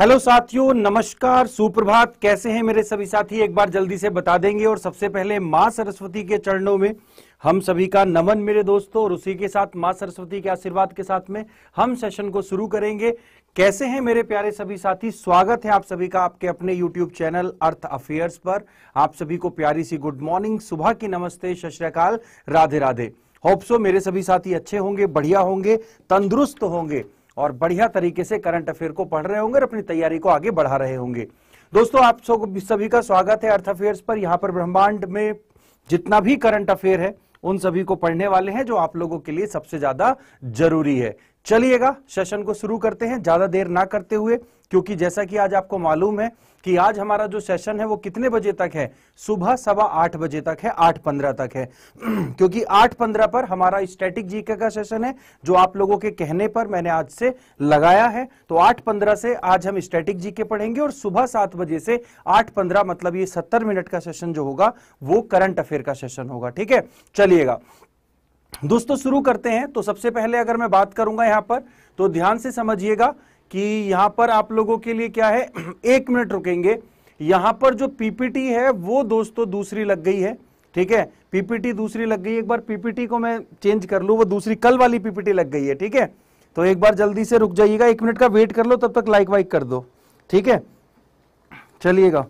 hello साथियों नमस्कार सुप्रभात कैसे हैं मेरे सभी साथी एक बार जल्दी से बता देंगे और सबसे पहले मां सरस्वती के चरणों में हम सभी का नमन मेरे दोस्तों और उसी के साथ मां सरस्वती के आशीर्वाद के साथ में हम सेशन को शुरू करेंगे कैसे हैं मेरे प्यारे सभी साथी स्वागत है आप सभी का आपके अपने YouTube चैनल अर्थ अफेयर्स पर आप सभी को प्यारी सी गुड मॉर्निंग सुबह की नमस्ते सत राधे राधे होप्सो मेरे सभी साथी अच्छे होंगे बढ़िया होंगे तंदुरुस्त होंगे और बढ़िया तरीके से करंट अफेयर को पढ़ रहे होंगे और अपनी तैयारी को आगे बढ़ा रहे होंगे दोस्तों आप सभी का स्वागत है अर्थ अफेयर्स पर यहाँ पर ब्रह्मांड में जितना भी करंट अफेयर है उन सभी को पढ़ने वाले हैं जो आप लोगों के लिए सबसे ज्यादा जरूरी है चलिएगा सेशन को शुरू करते हैं ज्यादा देर ना करते हुए क्योंकि जैसा कि आज आपको मालूम है कि आज हमारा जो सेशन है वो कितने बजे तक है सुबह सवा आठ बजे तक है आठ पंद्रह तक है क्योंकि आठ पंद्रह पर हमारा स्टैटिक जीके का सेशन है जो आप लोगों के कहने पर मैंने आज से लगाया है तो आठ पंद्रह से आज हम स्टैटिक जीके पढ़ेंगे और सुबह सात बजे से आठ पंद्रह मतलब ये सत्तर मिनट का सेशन जो होगा वो करंट अफेयर का सेशन होगा ठीक है चलिएगा दोस्तों शुरू करते हैं तो सबसे पहले अगर मैं बात करूंगा यहां पर तो ध्यान से समझिएगा कि यहां पर आप लोगों के लिए क्या है एक मिनट रुकेंगे यहां पर जो पीपीटी है वो दोस्तों दूसरी लग गई है ठीक है पीपीटी दूसरी लग गई एक बार पीपीटी को मैं चेंज कर लू वो दूसरी कल वाली पीपीटी लग गई है ठीक है तो एक बार जल्दी से रुक जाइएगा एक मिनट का वेट कर लो तब तक लाइक वाइक कर दो ठीक है चलिएगा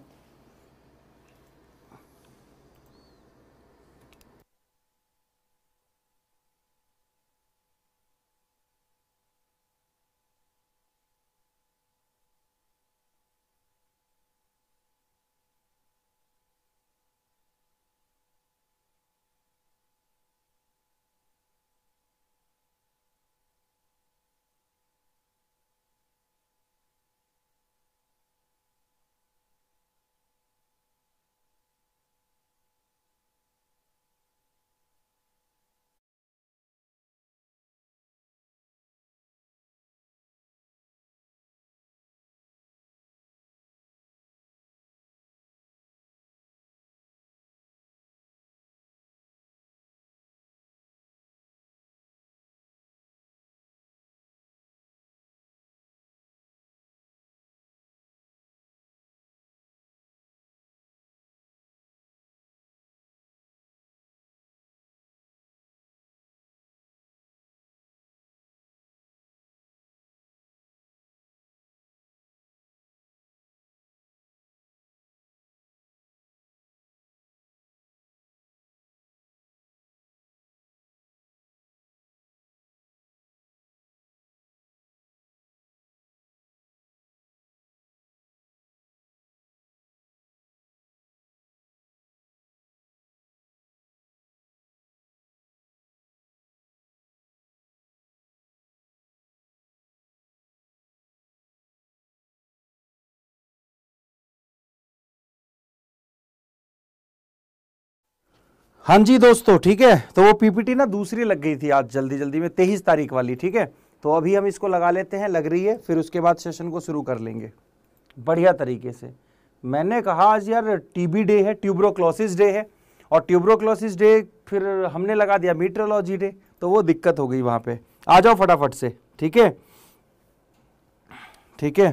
हाँ जी दोस्तों ठीक है तो वो पीपीटी ना दूसरी लग गई थी आज जल्दी जल्दी में तेईस तारीख वाली ठीक है तो अभी हम इसको लगा लेते हैं लग रही है फिर उसके बाद सेशन को शुरू कर लेंगे बढ़िया तरीके से मैंने कहा आज यार टीबी डे है ट्यूब्रोक्लोसिस डे है और ट्यूब्रोक्लोसिस डे फिर हमने लगा दिया मीट्रोलॉजी डे तो वो दिक्कत हो गई वहाँ पर आ जाओ फटाफट से ठीक है ठीक है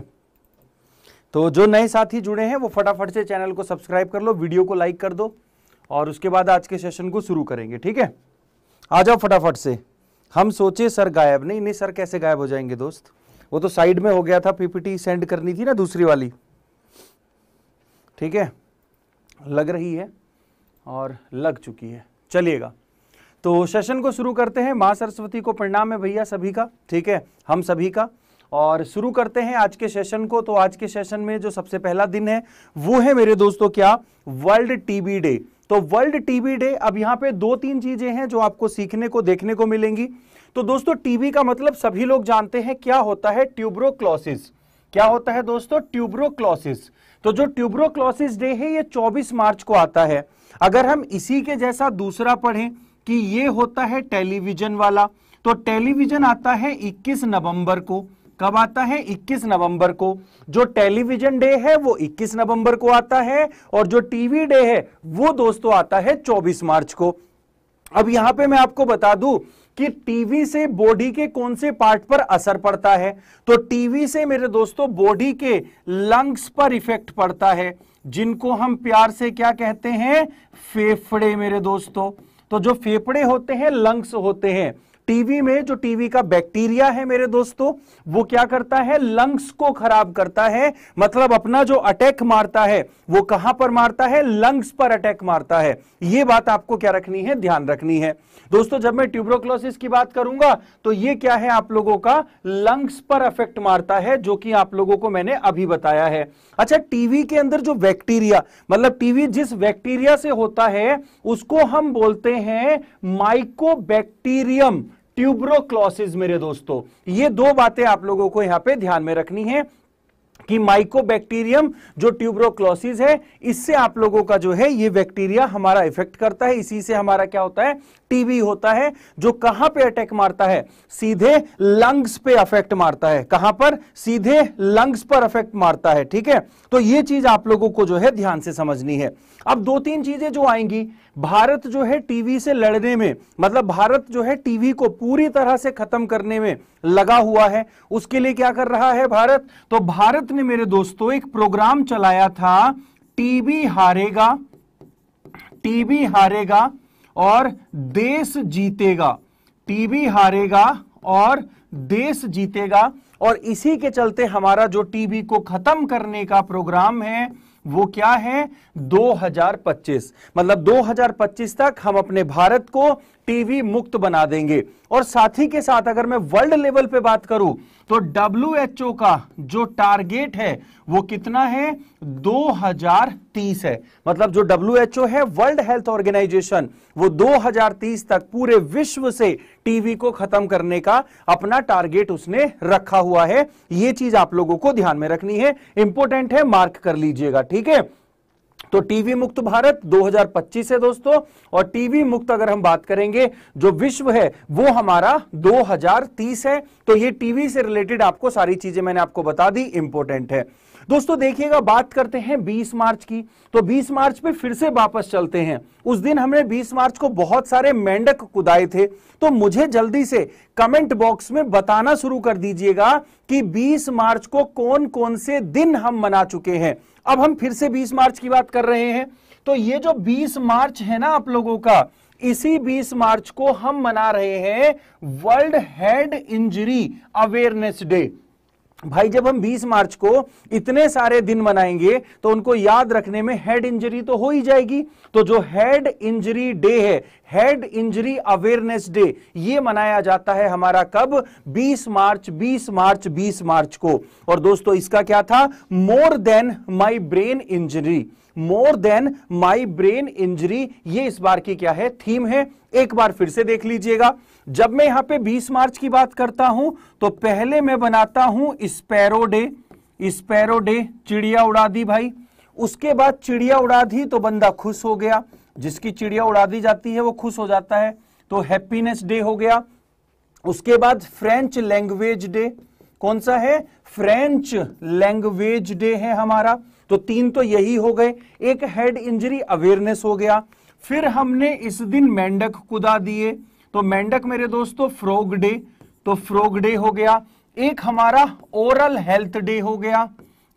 तो जो नए साथी जुड़े हैं वो फटाफट से चैनल को सब्सक्राइब कर लो वीडियो को लाइक कर दो और उसके बाद आज के सेशन को शुरू करेंगे ठीक है आ जाओ फटाफट से हम सोचे सर गायब नहीं नहीं सर कैसे गायब हो जाएंगे दोस्त वो तो साइड में हो गया था पीपीटी सेंड करनी थी ना दूसरी वाली ठीक है लग रही है और लग चुकी है चलिएगा तो सेशन को शुरू करते हैं माँ सरस्वती को प्रणाम है भैया सभी का ठीक है हम सभी का और शुरू करते हैं आज के सेशन को तो आज के सेशन में जो सबसे पहला दिन है वो है मेरे दोस्तों क्या वर्ल्ड टीबी डे तो वर्ल्ड टीबी डे अब यहां पे दो तीन चीजें हैं जो आपको सीखने को देखने को मिलेंगी तो दोस्तों टीबी का मतलब सभी लोग जानते हैं क्या होता है ट्यूब्रोक्लोसिस क्या होता है दोस्तों ट्यूब्रोक्लोसिस तो जो ट्यूब्रोक्लोसिस डे है ये 24 मार्च को आता है अगर हम इसी के जैसा दूसरा पढ़ें कि ये होता है टेलीविजन वाला तो टेलीविजन आता है 21 नवंबर को कब आता है 21 नवंबर को जो टेलीविजन डे है वो 21 नवंबर को आता है और जो टीवी डे है वो दोस्तों आता है 24 मार्च को अब यहां पे मैं आपको बता दू कि टीवी से बॉडी के कौन से पार्ट पर असर पड़ता है तो टीवी से मेरे दोस्तों बॉडी के लंग्स पर इफेक्ट पड़ता है जिनको हम प्यार से क्या कहते हैं फेफड़े मेरे दोस्तों तो जो फेफड़े होते हैं लंग्स होते हैं टीवी में जो टीवी का बैक्टीरिया है मेरे दोस्तों वो क्या करता है लंग्स को खराब करता है मतलब अपना जो अटैक मारता है वो कहां पर मारता है लंग्स पर अटैक मारता है ये बात आपको क्या रखनी है ध्यान रखनी है दोस्तों जब मैं ट्यूब्रोक्लोसिस की बात करूंगा तो ये क्या है आप लोगों का लंग्स पर अफेक्ट मारता है जो कि आप लोगों को मैंने अभी बताया है अच्छा टीवी के अंदर जो बैक्टीरिया मतलब टीवी जिस बैक्टीरिया से होता है उसको हम बोलते हैं माइकोबैक्टीरियम ट्यूब्रोक्लॉसिस मेरे दोस्तों ये दो बातें आप लोगों को यहां पे ध्यान में रखनी है कि माइकोबैक्टीरियम जो ट्यूब्रोक्लोसिस है इससे आप लोगों का जो है ये बैक्टीरिया हमारा इफेक्ट करता है इसी से हमारा क्या होता है टीबी होता है जो कहां पे अटैक मारता है सीधे लंग्स पे अफेक्ट मारता है कहां पर सीधे लंग्स पर अफेक्ट मारता है ठीक है तो ये चीज आप लोगों को जो है ध्यान से समझनी है अब दो तीन चीजें जो आएंगी भारत जो है टीवी से लड़ने में मतलब भारत जो है टीवी को पूरी तरह से खत्म करने में लगा हुआ है उसके लिए क्या कर रहा है भारत तो भारत ने मेरे दोस्तों एक प्रोग्राम चलाया था टीबी हारेगा टीबी हारेगा और देश जीतेगा टीबी हारेगा और देश जीतेगा और इसी के चलते हमारा जो टीबी को खत्म करने का प्रोग्राम है वो क्या है 2025 मतलब 2025 तक हम अपने भारत को टीवी मुक्त बना देंगे और साथ ही के साथ अगर मैं वर्ल्ड लेवल पे बात करूं तो डब्ल्यू का जो टारगेट है वो कितना है 2030 है मतलब जो डब्ल्यू है वर्ल्ड हेल्थ ऑर्गेनाइजेशन वो 2030 तक पूरे विश्व से टीवी को खत्म करने का अपना टारगेट उसने रखा हुआ है ये चीज आप लोगों को ध्यान में रखनी है इंपोर्टेंट है मार्क कर लीजिएगा ठीक है तो टीवी मुक्त भारत 2025 है दोस्तों और टीवी मुक्त अगर हम बात करेंगे जो विश्व है वो हमारा 2030 है तो ये टीवी से रिलेटेड आपको सारी चीजें मैंने आपको बता दी इंपॉर्टेंट है दोस्तों देखिएगा बात करते हैं 20 मार्च की तो 20 मार्च पे फिर से वापस चलते हैं उस दिन हमने 20 मार्च को बहुत सारे मेंढक कुदाए थे तो मुझे जल्दी से कमेंट बॉक्स में बताना शुरू कर दीजिएगा कि 20 मार्च को कौन कौन से दिन हम मना चुके हैं अब हम फिर से 20 मार्च की बात कर रहे हैं तो ये जो 20 मार्च है ना आप लोगों का इसी 20 मार्च को हम मना रहे हैं world head injury awareness day भाई जब हम 20 मार्च को इतने सारे दिन मनाएंगे तो उनको याद रखने में हेड इंजरी तो हो ही जाएगी तो जो हेड इंजरी डे है हेड इंजरी अवेयरनेस डे ये मनाया जाता है हमारा कब 20 मार्च 20 मार्च 20 मार्च को और दोस्तों इसका क्या था more than my brain injury more than my brain injury ये इस बार की क्या है थीम है एक बार फिर से देख लीजिएगा जब मैं यहां पे 20 मार्च की बात करता हूं तो पहले मैं बनाता हूं स्पैरो डे स्पैरो डे चिड़िया उड़ा दी भाई उसके बाद चिड़िया उड़ा दी तो बंदा खुश हो गया जिसकी चिड़िया उड़ा दी जाती है वो खुश हो जाता है तो हैप्पीनेस डे हो गया उसके बाद फ्रेंच लैंग्वेज डे कौन सा है फ्रेंच लैंग्वेज डे है हमारा तो तीन तो यही हो गए एक हेड इंजरी अवेयरनेस हो गया फिर हमने इस दिन मेंढक कुदा दिए तो मेंढक मेरे दोस्तों फ्रोग डे तो फ्रोग डे हो गया एक हमारा ओरल हेल्थ डे हो गया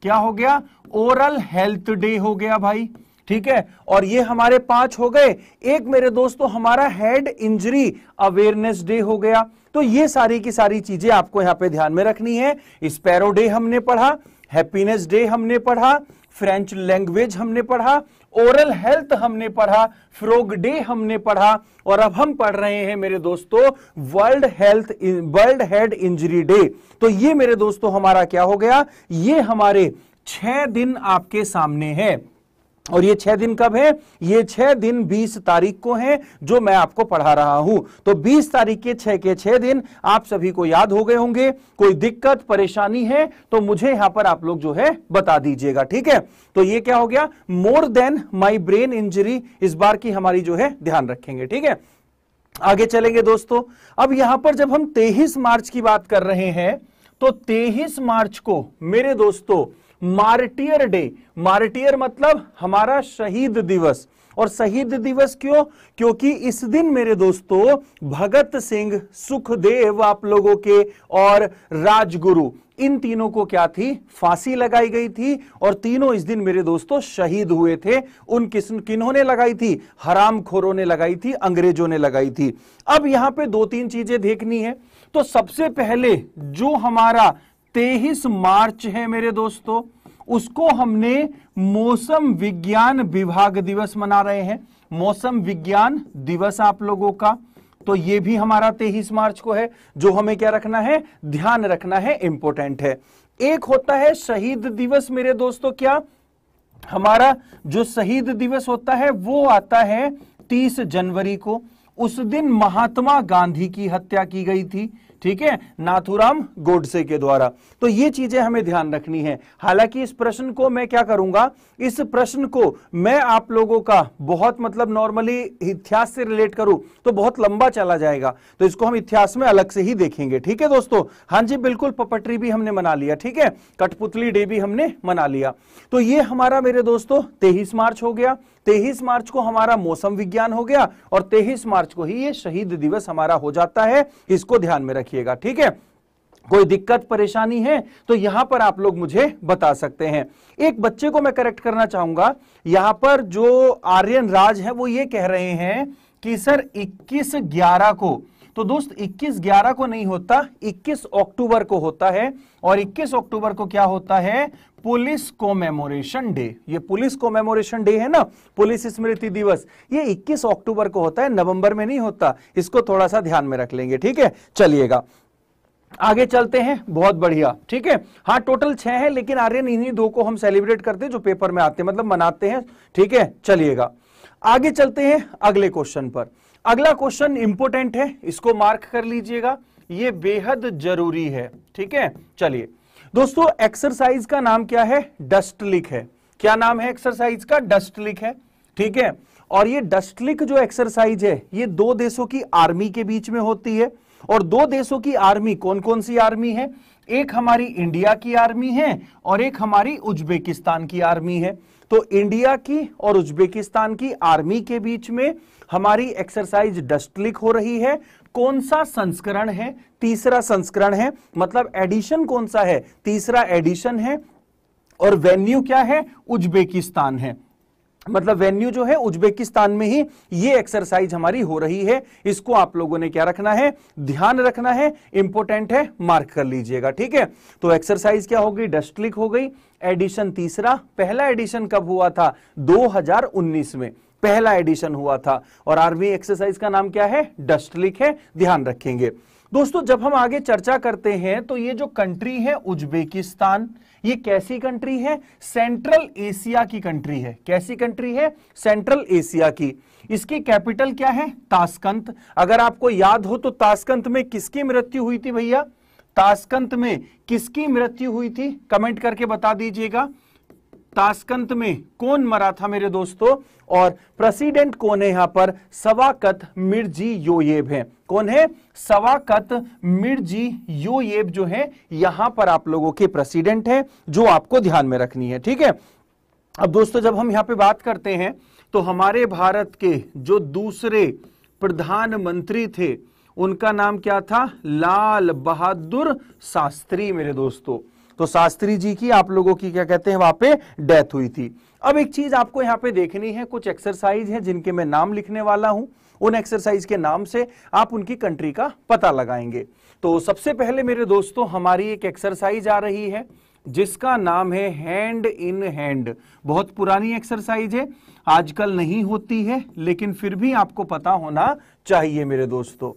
क्या हो गया ओरल हेल्थ डे हो गया भाई ठीक है और ये हमारे पांच हो गए एक मेरे दोस्तों हमारा हेड इंजरी अवेयरनेस डे हो गया तो ये सारी की सारी चीजें आपको यहां पे ध्यान में रखनी है स्पैरो डे हमने पढ़ा हैप्पीनेस डे हमने पढ़ा फ्रेंच लैंग्वेज हमने पढ़ा ओरल हेल्थ हमने पढ़ा फ्रोग डे हमने पढ़ा और अब हम पढ़ रहे हैं मेरे दोस्तों world health world head injury day तो ये मेरे दोस्तों हमारा क्या हो गया ये हमारे छह दिन आपके सामने है और ये छह दिन कब है ये छह दिन बीस तारीख को है जो मैं आपको पढ़ा रहा हूं तो बीस तारीख के छह के छह दिन आप सभी को याद हो गए होंगे कोई दिक्कत परेशानी है तो मुझे यहां पर आप लोग जो है बता दीजिएगा ठीक है तो ये क्या हो गया more than my brain injury इस बार की हमारी जो है ध्यान रखेंगे ठीक है आगे चलेंगे दोस्तों अब यहां पर जब हम तेईस मार्च की बात कर रहे हैं तो तेईस मार्च को मेरे दोस्तों मार्टियर डे मार्टियर मतलब हमारा शहीद दिवस और शहीद दिवस क्यों क्योंकि इस दिन मेरे दोस्तों भगत सिंह सुखदेव आप लोगों के और राजगुरु इन तीनों को क्या थी फांसी लगाई गई थी और तीनों इस दिन मेरे दोस्तों शहीद हुए थे उन किस किन्हों ने लगाई थी हरामखोरों ने लगाई थी अंग्रेजों ने लगाई थी अब यहां पे दो तीन चीजें देखनी है तो सबसे पहले जो हमारा तेईस मार्च है मेरे दोस्तों उसको हमने मौसम विज्ञान विभाग दिवस मना रहे हैं मौसम विज्ञान दिवस आप लोगों का तो ये भी हमारा तेईस मार्च को है जो हमें क्या रखना है ध्यान रखना है इंपोर्टेंट है एक होता है शहीद दिवस मेरे दोस्तों क्या हमारा जो शहीद दिवस होता है वो आता है तीस जनवरी को उस दिन महात्मा गांधी की हत्या की गई थी ठीक है नाथुराम गोडसे के द्वारा तो ये चीजें हमें ध्यान रखनी है हालांकि इस प्रश्न को मैं क्या करूंगा इस प्रश्न को मैं आप लोगों का बहुत मतलब नॉर्मली इतिहास से रिलेट करूं तो बहुत लंबा चला जाएगा तो इसको हम इतिहास में अलग से ही देखेंगे ठीक है दोस्तों हां जी बिल्कुल पपटरी भी हमने मना लिया ठीक है कठपुतली डे भी हमने मना लिया तो ये हमारा मेरे दोस्तों तेईस मार्च हो गया तेईस मार्च को हमारा मौसम विज्ञान हो गया और तेईस मार्च को ही ये शहीद दिवस हमारा हो जाता है इसको ध्यान में रखिएगा ठीक है कोई दिक्कत परेशानी है तो यहां पर आप लोग मुझे बता सकते हैं एक बच्चे को मैं करेक्ट करना चाहूंगा यहां पर जो आर्यन राज है वो ये कह रहे हैं कि सर 21 ग्यारह को तो दोस्त 21 ग्यारह को नहीं होता 21 अक्टूबर को होता है और 21 अक्टूबर को क्या होता है पुलिस मेमोरेशन डे ये पुलिस मेमोरेशन डे है ना पुलिस स्मृति दिवस ये 21 अक्टूबर को होता है नवंबर में नहीं होता इसको थोड़ा सा ध्यान में रख लेंगे ठीक है चलिएगा आगे चलते हैं बहुत बढ़िया ठीक है हाँ टोटल छह है लेकिन आर्यन इन्हीं दो को हम सेलिब्रेट करते हैं जो पेपर में आते हैं मतलब मनाते हैं ठीक है चलिएगा आगे चलते हैं अगले क्वेश्चन पर अगला क्वेश्चन इंपोर्टेंट है इसको मार्क कर लीजिएगा ये बेहद जरूरी है ठीक है चलिए दोस्तों एक्सरसाइज का नाम क्या है डस्टलिक है क्या नाम है एक्सरसाइज का डस्टलिक है ठीक है और ये डस्टलिक जो एक्सरसाइज है ये दो देशों की आर्मी के बीच में होती है और दो देशों की आर्मी कौन कौन सी आर्मी है एक हमारी इंडिया की आर्मी है और एक हमारी उज्बेकिस्तान की आर्मी है तो इंडिया की और उज्बेकिस्तान की आर्मी के बीच में हमारी एक्सरसाइज डस्टलिक हो रही है कौन सा संस्करण है तीसरा संस्करण है मतलब एडिशन कौन सा है तीसरा एडिशन है और वेन्यू क्या है उज्बेकिस्तान है मतलब वेन्यू जो है उज्बेकिस्तान में ही ये एक्सरसाइज हमारी हो रही है इसको आप लोगों ने क्या रखना है ध्यान रखना है इंपोर्टेंट है मार्क कर लीजिएगा ठीक है तो एक्सरसाइज क्या होगी डस्टलिक हो गई एडिशन तीसरा पहला एडिशन कब हुआ था 2019 में पहला एडिशन हुआ था और आर्मी एक्सरसाइज का नाम क्या है डस्टलिक है ध्यान रखेंगे दोस्तों जब हम आगे चर्चा करते हैं तो ये जो कंट्री है उज्बेकिस्तान ये कैसी कंट्री है सेंट्रल एशिया की कंट्री है कैसी कंट्री है सेंट्रल एशिया की इसकी कैपिटल क्या है ताशकंत अगर आपको याद हो तो ताशकंत में किसकी मृत्यु हुई थी भैया ताशकंत में किसकी मृत्यु हुई थी कमेंट करके बता दीजिएगा ताशकंत में कौन मरा था मेरे दोस्तों और प्रेसिडेंट कौन है यहां पर सवाकत मिर्जी योयेब है कौन है सवाकत मिर्जी योयेब जो है यहां पर आप लोगों के प्रेसिडेंट है जो आपको ध्यान में रखनी है ठीक है अब दोस्तों जब हम यहां पे बात करते हैं तो हमारे भारत के जो दूसरे प्रधानमंत्री थे उनका नाम क्या था लाल बहादुर शास्त्री मेरे दोस्तों तो शास्त्री जी की आप लोगों की क्या कहते हैं वहां पे डेथ हुई थी अब एक चीज आपको यहाँ पे देखनी है कुछ एक्सरसाइज है जिनके मैं नाम लिखने वाला हूं उन एक्सरसाइज के नाम से आप उनकी कंट्री का पता लगाएंगे तो सबसे पहले मेरे दोस्तों हमारी एक एक्सरसाइज आ रही है जिसका नाम है हैंड इन हैंड बहुत पुरानी एक्सरसाइज है आजकल नहीं होती है लेकिन फिर भी आपको पता होना चाहिए मेरे दोस्तों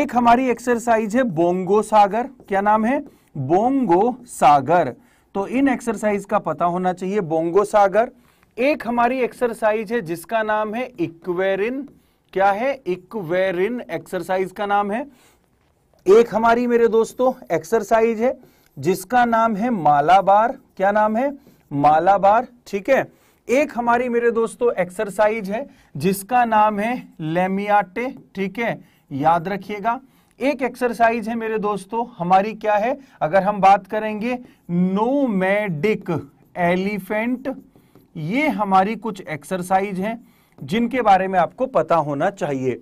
एक हमारी एक्सरसाइज है बोंगो सागर क्या नाम है बोंगो सागर तो इन एक्सरसाइज का पता होना चाहिए बोंगो सागर एक हमारी एक्सरसाइज है जिसका नाम है इक्वेरिन क्या है इक्वेरिन एक्सरसाइज का नाम है एक हमारी मेरे दोस्तों एक्सरसाइज है जिसका नाम है मालाबार क्या नाम है मालाबार ठीक है एक हमारी मेरे दोस्तों एक्सरसाइज है जिसका नाम है लेमियाटे ठीक है याद रखिएगा एक एक्सरसाइज है मेरे दोस्तों हमारी क्या है अगर हम बात करेंगे नो मैडिक एलिफेंट ये हमारी कुछ एक्सरसाइज हैं जिनके बारे में आपको पता होना चाहिए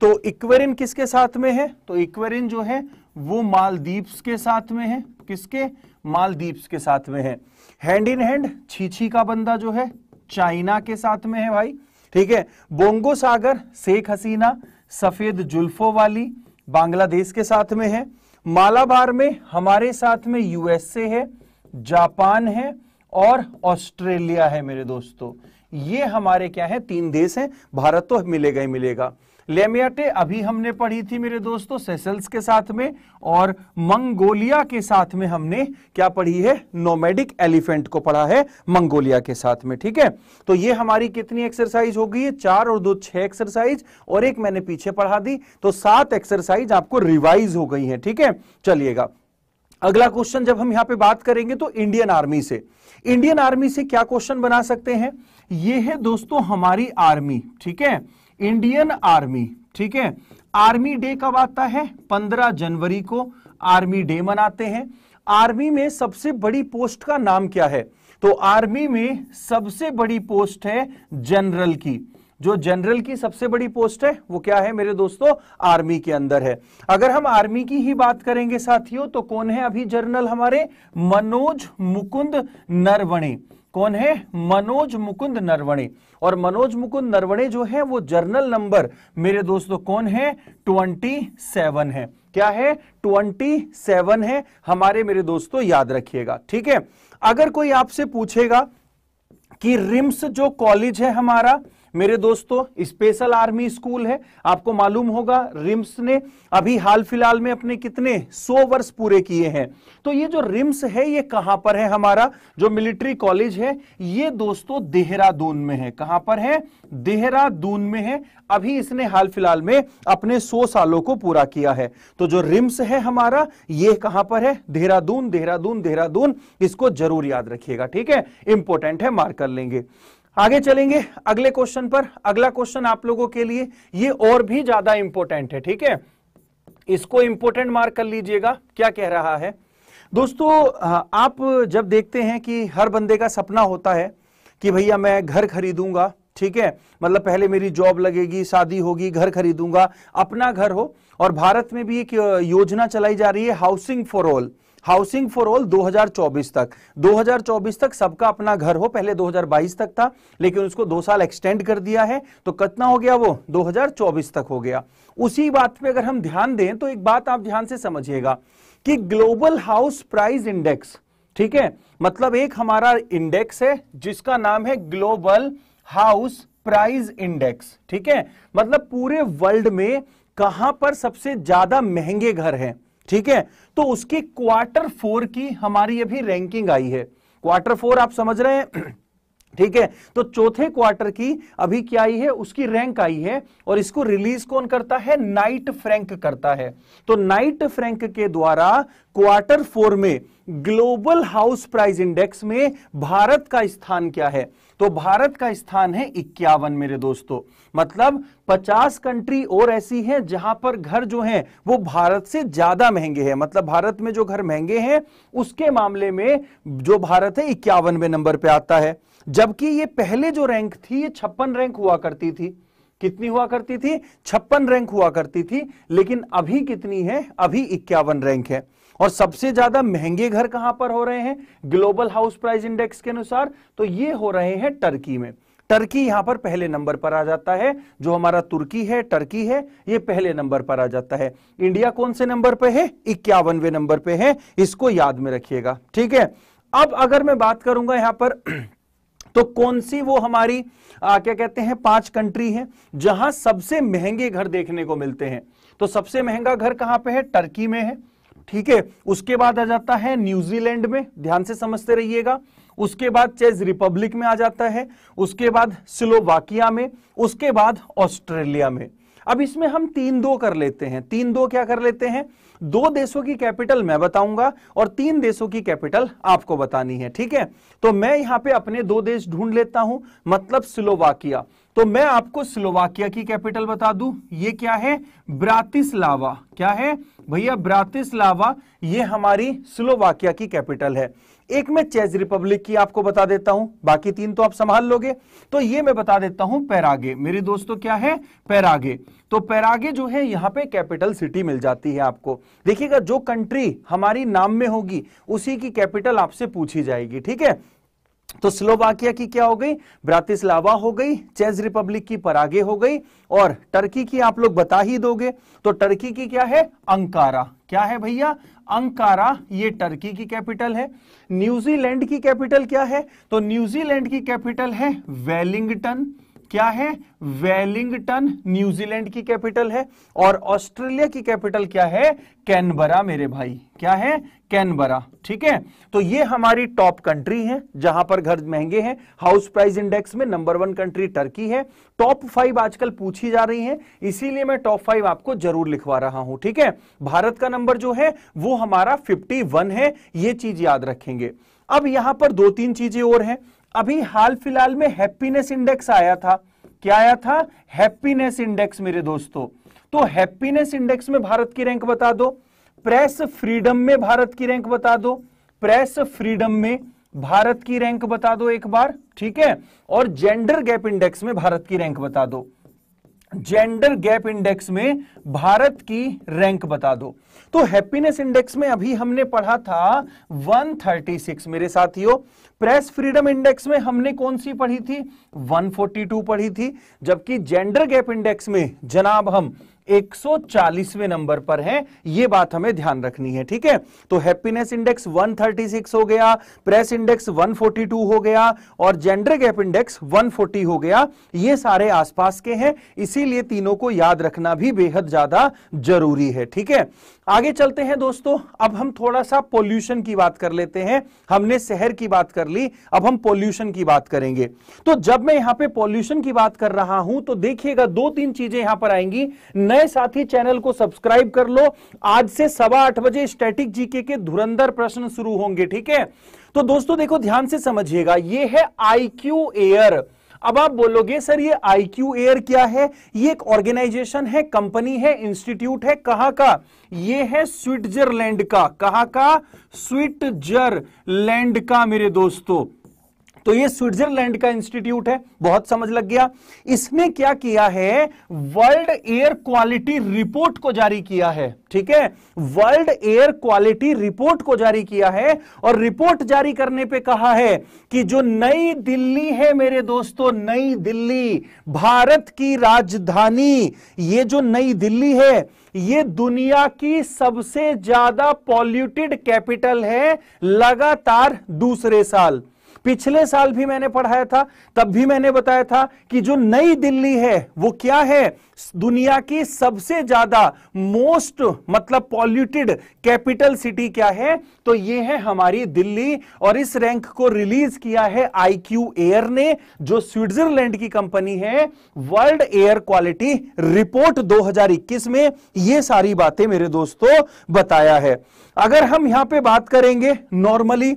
तो इक्वेरिन किसके साथ में है तो इक्वेरिन जो है वो मालदीप्स के साथ में है किसके मालदीप्स के साथ में है हैंड इन हैंड छीछी का बंदा जो है चाइना के साथ में है भाई ठीक है बोंगो सागर शेख हसीना सफेद जुल्फों वाली बांग्लादेश के साथ में है मालाबार में हमारे साथ में यूएसए है जापान है और ऑस्ट्रेलिया है मेरे दोस्तों ये हमारे क्या है तीन देश हैं भारत तो मिलेगा ही मिलेगा लेमियाटे अभी हमने पढ़ी थी मेरे दोस्तों सेसल्स के साथ में और मंगोलिया के साथ में हमने क्या पढ़ी है नोमेडिक एलिफेंट को पढ़ा है मंगोलिया के साथ में ठीक है तो ये हमारी कितनी एक्सरसाइज हो गई है चार और दो छह एक्सरसाइज और एक मैंने पीछे पढ़ा दी तो सात एक्सरसाइज आपको रिवाइज हो गई है ठीक है चलिएगा अगला क्वेश्चन जब हम यहां पे बात करेंगे तो इंडियन आर्मी से इंडियन आर्मी से क्या क्वेश्चन बना सकते हैं ये है दोस्तों हमारी आर्मी ठीक है इंडियन आर्मी ठीक है आर्मी डे कब आता है 15 जनवरी को आर्मी डे मनाते हैं आर्मी में सबसे बड़ी पोस्ट का नाम क्या है तो आर्मी में सबसे बड़ी पोस्ट है जनरल की जो जनरल की सबसे बड़ी पोस्ट है वो क्या है मेरे दोस्तों आर्मी के अंदर है अगर हम आर्मी की ही बात करेंगे साथियों तो कौन है अभी जनरल हमारे मनोज मुकुंद नरवणे कौन है मनोज मुकुंद नरवणे और मनोज मुकुंद नरवणे जो है वो जर्नल नंबर मेरे दोस्तों कौन है ट्वेंटी सेवन है क्या है ट्वेंटी सेवन है हमारे मेरे दोस्तों याद रखिएगा ठीक है अगर कोई आपसे पूछेगा कि रिम्स जो कॉलेज है हमारा मेरे दोस्तों स्पेशल आर्मी स्कूल है आपको मालूम होगा रिम्स ने अभी हाल फिलहाल में अपने कितने सौ वर्ष पूरे किए हैं तो ये जो रिम्स है ये कहां पर है हमारा जो मिलिट्री कॉलेज है ये दोस्तों देहरादून में है कहां पर है देहरादून में है अभी इसने हाल फिलहाल में अपने सौ सालों को पूरा किया है तो जो रिम्स है हमारा ये कहां पर है देहरादून देहरादून देहरादून इसको जरूर याद रखिएगा ठीक है इंपॉर्टेंट है मार्क कर लेंगे आगे चलेंगे अगले क्वेश्चन पर अगला क्वेश्चन आप लोगों के लिए ये और भी ज्यादा इंपॉर्टेंट है ठीक है इसको इंपॉर्टेंट मार्क कर लीजिएगा क्या कह रहा है दोस्तों आप जब देखते हैं कि हर बंदे का सपना होता है कि भैया मैं घर खरीदूंगा ठीक है मतलब पहले मेरी जॉब लगेगी शादी होगी घर खरीदूंगा अपना घर हो और भारत में भी एक योजना चलाई जा रही है housing for all housing for all 2024 तक 2024 तक सबका अपना घर हो पहले 2022 तक था लेकिन उसको दो साल एक्सटेंड कर दिया है तो कितना हो गया वो 2024 तक हो गया उसी बात पे अगर हम ध्यान दें तो एक बात आप ध्यान से समझिएगा कि ग्लोबल हाउस प्राइस इंडेक्स ठीक है मतलब एक हमारा इंडेक्स है जिसका नाम है ग्लोबल हाउस प्राइज इंडेक्स ठीक है मतलब पूरे वर्ल्ड में कहां पर सबसे ज्यादा महंगे घर हैं ठीक है तो उसकी क्वार्टर फोर की हमारी अभी रैंकिंग आई है क्वार्टर फोर आप समझ रहे हैं ठीक है तो चौथे क्वार्टर की अभी क्या आई है उसकी रैंक आई है और इसको रिलीज कौन करता है नाइट फ्रैंक करता है तो नाइट फ्रैंक के द्वारा क्वार्टर फोर में ग्लोबल हाउस प्राइस इंडेक्स में भारत का स्थान क्या है तो भारत का स्थान है इक्यावन मेरे दोस्तों मतलब 50 कंट्री और ऐसी हैं जहां पर घर जो हैं वो भारत से ज्यादा महंगे हैं मतलब भारत में जो घर महंगे हैं उसके मामले में जो भारत है इक्यावनवे नंबर पे आता है जबकि ये पहले जो रैंक थी ये छप्पन रैंक हुआ करती थी कितनी हुआ करती थी छप्पन रैंक हुआ करती थी लेकिन अभी कितनी है अभी इक्यावन रैंक है और सबसे ज्यादा महंगे घर कहां पर हो रहे हैं ग्लोबल हाउस प्राइस इंडेक्स के अनुसार तो ये हो रहे हैं टर्की में टर्की यहां पर पहले नंबर पर आ जाता है जो हमारा तुर्की है टर्की है ये पहले नंबर पर आ जाता है इंडिया कौन से नंबर पे है इक्यावनवे नंबर पे है इसको याद में रखिएगा ठीक है अब अगर मैं बात करूंगा यहां पर तो कौन सी वो हमारी आ, क्या कहते हैं पांच कंट्री है जहां सबसे महंगे घर देखने को मिलते हैं तो सबसे महंगा घर कहां पे है टर्की में है ठीक है उसके बाद आ जाता है न्यूजीलैंड में ध्यान से समझते रहिएगा उसके बाद चेज रिपब्लिक में आ जाता है उसके बाद स्लोवाकिया में उसके बाद ऑस्ट्रेलिया में अब इसमें हम तीन दो कर लेते हैं तीन दो क्या कर लेते हैं दो देशों की कैपिटल मैं बताऊंगा और तीन देशों की कैपिटल आपको बतानी है ठीक है तो मैं यहां पे अपने दो देश ढूंढ लेता हूं मतलब स्लोवाकिया तो मैं आपको स्लोवाकिया की कैपिटल बता दूं ये क्या है ब्रातिसलावा क्या है भैया ब्रातिसलावा ये हमारी स्लोवाकिया की कैपिटल है एक मैं चेज रिपब्लिक की आपको बता देता हूं बाकी तीन तो आप संभाल लोगे तो ये मैं बता देता हूं पैरागे मेरे दोस्तों क्या है पैरागे तो पैरागे जो है यहां पे कैपिटल सिटी मिल जाती है आपको देखिएगा जो कंट्री हमारी नाम में होगी उसी की कैपिटल आपसे पूछी जाएगी ठीक है तो स्लोवाकिया की क्या हो गई ब्रातिस्लावा हो गई चेज रिपब्लिक की परागे हो गई और टर्की की आप लोग बता ही दोगे तो टर्की की क्या है अंकारा क्या है भैया अंकारा ये टर्की की कैपिटल है न्यूजीलैंड की कैपिटल क्या है तो न्यूजीलैंड की कैपिटल है वेलिंगटन क्या है वेलिंगटन न्यूजीलैंड की कैपिटल है और ऑस्ट्रेलिया की कैपिटल क्या है कैनबरा मेरे भाई क्या है कैनबरा ठीक है तो ये हमारी टॉप कंट्री है जहां पर घर महंगे हैं हाउस प्राइस इंडेक्स में नंबर वन कंट्री टर्की है टॉप फाइव आजकल पूछी जा रही है इसीलिए मैं टॉप फाइव आपको जरूर लिखवा रहा हूं ठीक है भारत का नंबर जो है वो हमारा फिफ्टी वन है ये चीज याद रखेंगे अब यहां पर दो तीन चीजें और हैं अभी हाल फिलहाल में हैप्पीनेस इंडेक्स आया था क्या आया था हैप्पीनेस इंडेक्स मेरे दोस्तों तो हैप्पीनेस इंडेक्स में भारत की रैंक बता दो प्रेस फ्रीडम में भारत की रैंक बता दो प्रेस फ्रीडम में भारत की रैंक बता दो एक बार ठीक है और जेंडर गैप इंडेक्स में भारत की रैंक बता दो जेंडर गैप इंडेक्स में भारत की रैंक बता दो तो हैप्पीनेस इंडेक्स में अभी हमने पढ़ा था 136 मेरे साथियों प्रेस फ्रीडम इंडेक्स में हमने कौन सी पढ़ी थी 142 पढ़ी थी जबकि जेंडर गैप इंडेक्स में जनाब हम 140वें नंबर पर हैं यह बात हमें ध्यान रखनी है ठीक है तो हैप्पीनेस इंडेक्स 136 हो गया प्रेस इंडेक्स 142 हो गया और जेंडर गैप इंडेक्स 140 हो गया ये सारे आसपास के हैं इसीलिए तीनों को याद रखना भी बेहद ज्यादा जरूरी है ठीक है आगे चलते हैं दोस्तों अब हम थोड़ा सा पोल्यूशन की बात कर लेते हैं हमने शहर की बात कर ली अब हम पोल्यूशन की बात करेंगे तो जब मैं यहां पे पोल्यूशन की बात कर रहा हूं तो देखिएगा दो तीन चीजें यहां पर आएंगी नए साथी चैनल को सब्सक्राइब कर लो आज से सवा आठ बजे स्टैटिक जीके के धुरंधर प्रश्न शुरू होंगे ठीक है तो दोस्तों देखो ध्यान से समझिएगा ये है आईक्यू एयर अब आप बोलोगे सर ये आई क्यू एयर क्या है ये एक ऑर्गेनाइजेशन है कंपनी है इंस्टीट्यूट है कहां का ये है स्विट्जरलैंड का कहां का स्विट्जरलैंड का मेरे दोस्तों तो ये स्विट्जरलैंड का इंस्टीट्यूट है बहुत समझ लग गया इसमें क्या किया है वर्ल्ड एयर क्वालिटी रिपोर्ट को जारी किया है ठीक है वर्ल्ड एयर क्वालिटी रिपोर्ट को जारी किया है और रिपोर्ट जारी करने पे कहा है कि जो नई दिल्ली है मेरे दोस्तों नई दिल्ली भारत की राजधानी ये जो नई दिल्ली है ये दुनिया की सबसे ज्यादा पॉल्यूटेड कैपिटल है लगातार दूसरे साल पिछले साल भी मैंने पढ़ाया था तब भी मैंने बताया था कि जो नई दिल्ली है वो क्या है दुनिया की सबसे ज्यादा मोस्ट मतलब पॉल्यूटेड कैपिटल सिटी क्या है तो ये है हमारी दिल्ली और इस रैंक को रिलीज किया है आईक्यू एयर ने जो स्विट्जरलैंड की कंपनी है वर्ल्ड एयर क्वालिटी रिपोर्ट 2021 में ये सारी बातें मेरे दोस्तों बताया है अगर हम यहां पे बात करेंगे नॉर्मली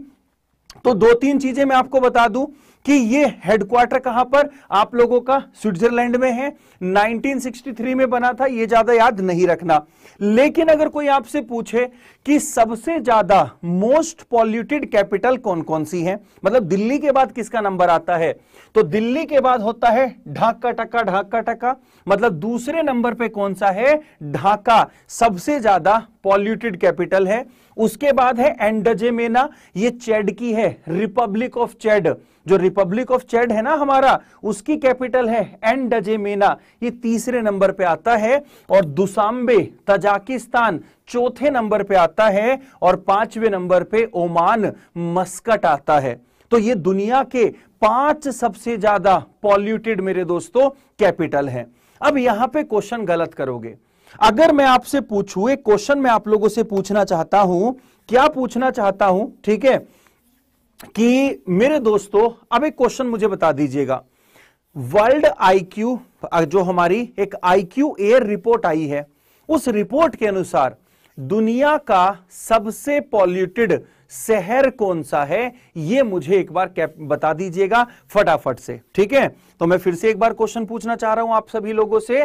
तो दो तीन चीजें मैं आपको बता दूं कि ये हेडक्वार्टर कहां पर आप लोगों का स्विट्जरलैंड में है 1963 में बना था ये ज्यादा याद नहीं रखना लेकिन अगर कोई आपसे पूछे कि सबसे ज्यादा मोस्ट पॉल्यूटेड कैपिटल कौन कौन सी है मतलब दिल्ली के बाद किसका नंबर आता है तो दिल्ली के बाद होता है ढाका टका ढाका टका मतलब दूसरे नंबर पर कौन सा है ढाका सबसे ज्यादा पॉल्यूटेड कैपिटल है उसके बाद है एंडजेमेना ये चेड की है रिपब्लिक ऑफ चेड जो रिपब्लिक ऑफ चेड है ना हमारा उसकी कैपिटल है एंडजेमेना ये तीसरे नंबर पे आता है और दुसाम्बे तजाकिस्तान चौथे नंबर पे आता है और पांचवें नंबर पे ओमान मस्कट आता है तो ये दुनिया के पांच सबसे ज्यादा पॉल्यूटेड मेरे दोस्तों कैपिटल है अब यहां पे क्वेश्चन गलत करोगे अगर मैं आपसे पूछू एक क्वेश्चन मैं आप लोगों से पूछना चाहता हूं क्या पूछना चाहता हूं ठीक है कि मेरे दोस्तों अब एक क्वेश्चन मुझे बता दीजिएगा वर्ल्ड आईक्यू जो हमारी एक आईक्यू एयर रिपोर्ट आई है उस रिपोर्ट के अनुसार दुनिया का सबसे पॉल्यूटेड शहर कौन सा है यह मुझे एक बार बता दीजिएगा फटाफट से ठीक है तो मैं फिर से एक बार क्वेश्चन पूछना चाह रहा हूं आप सभी लोगों से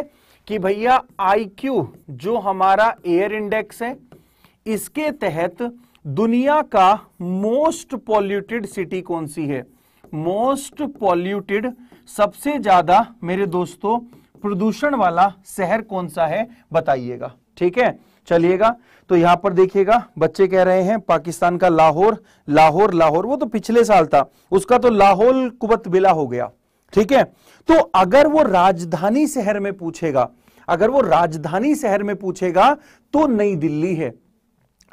कि भैया आईक्यू जो हमारा एयर इंडेक्स है इसके तहत दुनिया का मोस्ट पॉल्यूटेड सिटी कौन सी है मोस्ट पॉल्यूटेड सबसे ज्यादा मेरे दोस्तों प्रदूषण वाला शहर कौन सा है बताइएगा ठीक है चलिएगा तो यहां पर देखिएगा बच्चे कह रहे हैं पाकिस्तान का लाहौर लाहौर लाहौर वो तो पिछले साल था उसका तो लाहौल कुबत बिला हो गया ठीक है तो अगर वो राजधानी शहर में पूछेगा अगर वो राजधानी शहर में पूछेगा तो नई दिल्ली है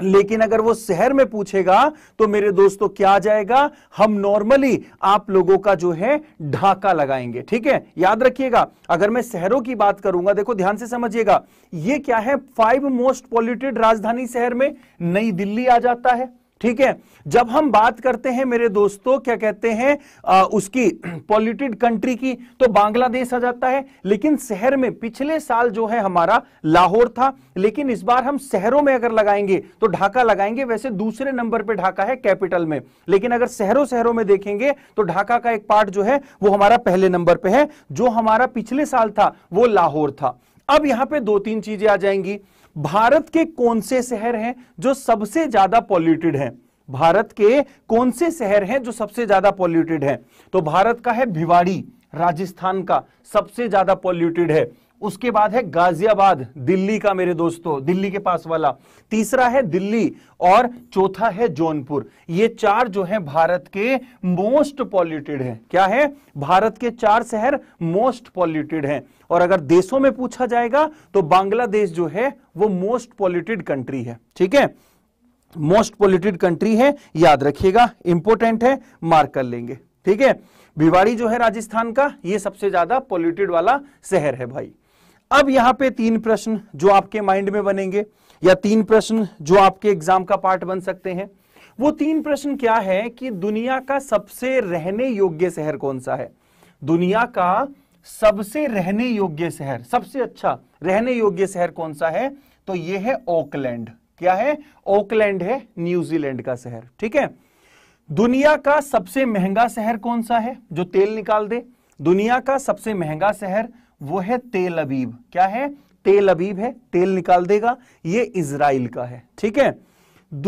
लेकिन अगर वो शहर में पूछेगा तो मेरे दोस्तों क्या जाएगा हम नॉर्मली आप लोगों का जो है ढाका लगाएंगे ठीक है याद रखिएगा अगर मैं शहरों की बात करूंगा देखो ध्यान से समझिएगा ये क्या है फाइव मोस्ट पॉल्यूटेड राजधानी शहर में नई दिल्ली आ जाता है ठीक है जब हम बात करते हैं मेरे दोस्तों क्या कहते हैं आ, उसकी पॉल्यूटेड कंट्री की तो बांग्लादेश आ जाता है लेकिन शहर में पिछले साल जो है हमारा लाहौर था लेकिन इस बार हम शहरों में अगर लगाएंगे तो ढाका लगाएंगे वैसे दूसरे नंबर पे ढाका है कैपिटल में लेकिन अगर शहरों शहरों में देखेंगे तो ढाका का एक पार्ट जो है वो हमारा पहले नंबर पर है जो हमारा पिछले साल था वो लाहौर था अब यहां पर दो तीन चीजें आ जाएंगी भारत के कौन से शहर हैं जो सबसे ज्यादा पॉल्यूटेड हैं भारत के कौन से शहर हैं जो सबसे ज्यादा पॉल्यूटेड हैं तो भारत का है भिवाड़ी राजस्थान का सबसे ज्यादा पॉल्यूटेड है उसके बाद है गाजियाबाद दिल्ली का मेरे दोस्तों दिल्ली के पास वाला तीसरा है दिल्ली और चौथा है जौनपुर ये चार जो है भारत के मोस्ट पॉल्यूटेड हैं क्या है भारत के चार शहर मोस्ट पॉल्यूटेड हैं और अगर देशों में पूछा जाएगा तो बांग्लादेश जो है वो मोस्ट पॉल्यूटेड कंट्री है ठीक है मोस्ट पॉल्यूटेड कंट्री है याद रखिएगा इंपोर्टेंट है मार्क कर लेंगे ठीक है भिवाड़ी जो है राजस्थान का ये सबसे ज्यादा पॉल्यूटेड वाला शहर है भाई अब यहां पे तीन प्रश्न जो आपके माइंड में बनेंगे या तीन प्रश्न जो आपके एग्जाम का पार्ट बन सकते हैं वो तीन प्रश्न क्या है कि दुनिया का सबसे रहने योग्य शहर कौन सा है दुनिया का सबसे रहने योग्य शहर सबसे अच्छा रहने योग्य शहर कौन सा है तो ये है ओकलैंड क्या है ओकलैंड है न्यूजीलैंड का शहर ठीक है दुनिया का सबसे महंगा शहर कौन सा है जो तेल निकाल दे दुनिया का सबसे महंगा शहर वो है तेल अबीब क्या है तेल अबीब है तेल निकाल देगा ये इसराइल का है ठीक है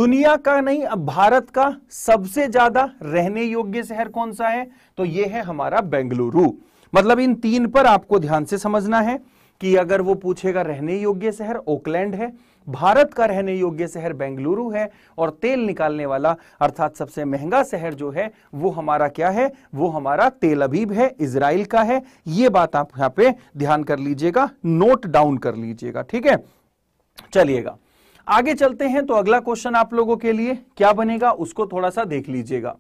दुनिया का नहीं अब भारत का सबसे ज्यादा रहने योग्य शहर कौन सा है तो ये है हमारा बेंगलुरु मतलब इन तीन पर आपको ध्यान से समझना है कि अगर वो पूछेगा रहने योग्य शहर ओकलैंड है भारत का रहने योग्य शहर बेंगलुरु है और तेल निकालने वाला अर्थात सबसे महंगा शहर जो है वो हमारा क्या है वो हमारा तेल अबीब है इसराइल का है ये बात आप यहां पे ध्यान कर लीजिएगा नोट डाउन कर लीजिएगा ठीक है चलिएगा आगे चलते हैं तो अगला क्वेश्चन आप लोगों के लिए क्या बनेगा उसको थोड़ा सा देख लीजिएगा